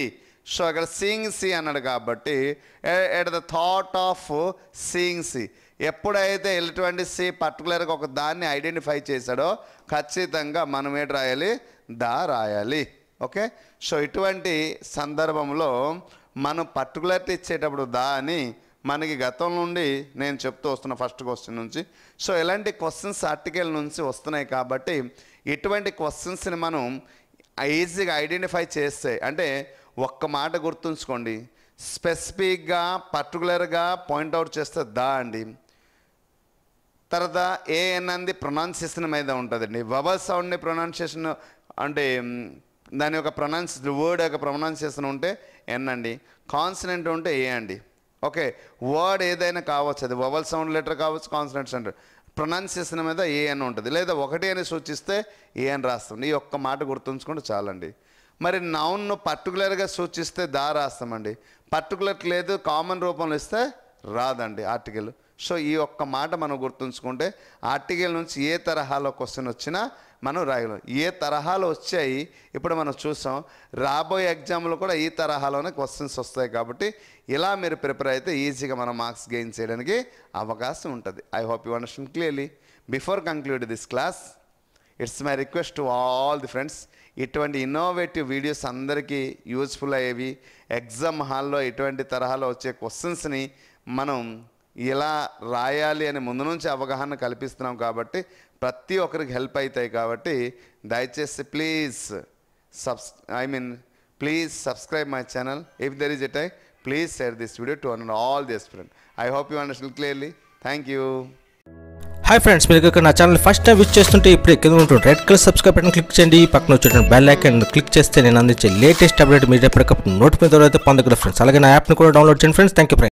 సో అక్కడ సీయింగ్ సి అన్నాడు కాబట్టి at the thought of seeing sea ఎప్పుడైతే ఎటువంటి పర్టికులర్గా ఒక దాన్ని ఐడెంటిఫై చేశాడో ఖచ్చితంగా మనం ఏంటి రాయాలి దా రాయాలి ఓకే సో ఇటువంటి సందర్భంలో మనం పర్టికులర్టీ ఇచ్చేటప్పుడు దా అని మనకి గతం నుండి నేను చెప్తూ వస్తున్న ఫస్ట్ క్వశ్చన్ నుంచి సో ఇలాంటి క్వశ్చన్స్ ఆర్టికల్ నుంచి వస్తున్నాయి కాబట్టి ఇటువంటి క్వశ్చన్స్ని మనం ఈజీగా ఐడెంటిఫై చేస్తే అంటే ఒక్క మాట గుర్తుంచుకోండి స్పెసిఫిక్గా పర్టికులర్గా పాయింట్అవుట్ చేస్తే దా అండి తర్వాత ఏఎన్ అన్నది ప్రొనౌన్సియేషన్ మీద ఉంటుందండి వవల్ సౌండ్ని ప్రొనౌన్సియేషన్ అంటే దాని యొక్క ప్రొనౌన్స్ వర్డ్ యొక్క ప్రొనౌన్సియేషన్ ఉంటే ఎన్ అండి కాన్సనెంట్ ఉంటే ఏ అండి ఓకే వర్డ్ ఏదైనా కావచ్చు అది వవల్ సౌండ్ లెటర్ కావచ్చు కాన్సనెంట్స్ అంటే ప్రొనౌన్సియేషన్ మీద ఏ అని ఉంటుంది లేదా ఒకటి అని సూచిస్తే ఏ అని రాస్తుంది ఈ ఒక్క మాట గుర్తుంచుకుంటే చాలండి మరి నౌన్ను పర్టికులర్గా సూచిస్తే దా రాస్తామండి పర్టికులర్ లేదు కామన్ రూపంలో ఇస్తే రాదండి ఆర్టికల్ సో ఈ ఒక్క మాట మనం గుర్తుంచుకుంటే ఆర్టికల్ నుంచి ఏ తరహాలో క్వశ్చన్ వచ్చినా మనం రాయగలం ఏ తరహాలు వచ్చాయి ఇప్పుడు మనం చూసాం రాబోయే ఎగ్జామ్లో కూడా ఈ తరహాలోనే క్వశ్చన్స్ వస్తాయి కాబట్టి ఇలా మీరు ప్రిపేర్ అయితే ఈజీగా మనం మార్క్స్ గెయిన్ చేయడానికి అవకాశం ఉంటుంది I hope you understand clearly before conclude this class it's my request to all the friends ఇటువంటి ఇన్నోవేటివ్ వీడియోస్ అందరికీ యూజ్ఫుల్ అయ్యేవి ఎగ్జామ్ హాల్లో ఇటువంటి తరహాలో వచ్చే క్వశ్చన్స్ని మనం ఇలా రాయాలి అని ముందు నుంచి అవగాహన కల్పిస్తున్నాం కాబట్టి ప్రతి ఒక్కరికి హెల్ప్ అవుతాయి కాబట్టి దయచేసి please subs I mean please subscribe my channel if there is at tie please share this video to an all this friend I hope you understand clearly thank you hi friends మీరు ఇక్కడ నా ఛానల్ ఫస్ట్ టైం విచ్ చేస్తుంటే ఇప్పుడు కింద ఉంటుంది red colour subscribe button click చేయండి పక్కన వచ్చేటువంటి బెల్ ఐకన్ క్లిక్ చేస్తే నేను అందించే లేటెస్ట్ అప్డేట్ మీరు ఎప్పటికప్పుడు నోటిఫికేషన్ ద్వారా అయితే పొందగల ఫ్రెండ్స్ అలాగే నా యాప్ని కూడా డౌన్లోడ్ చేయండి ఫ్రెండ్స్ థ్యాంక్ యూ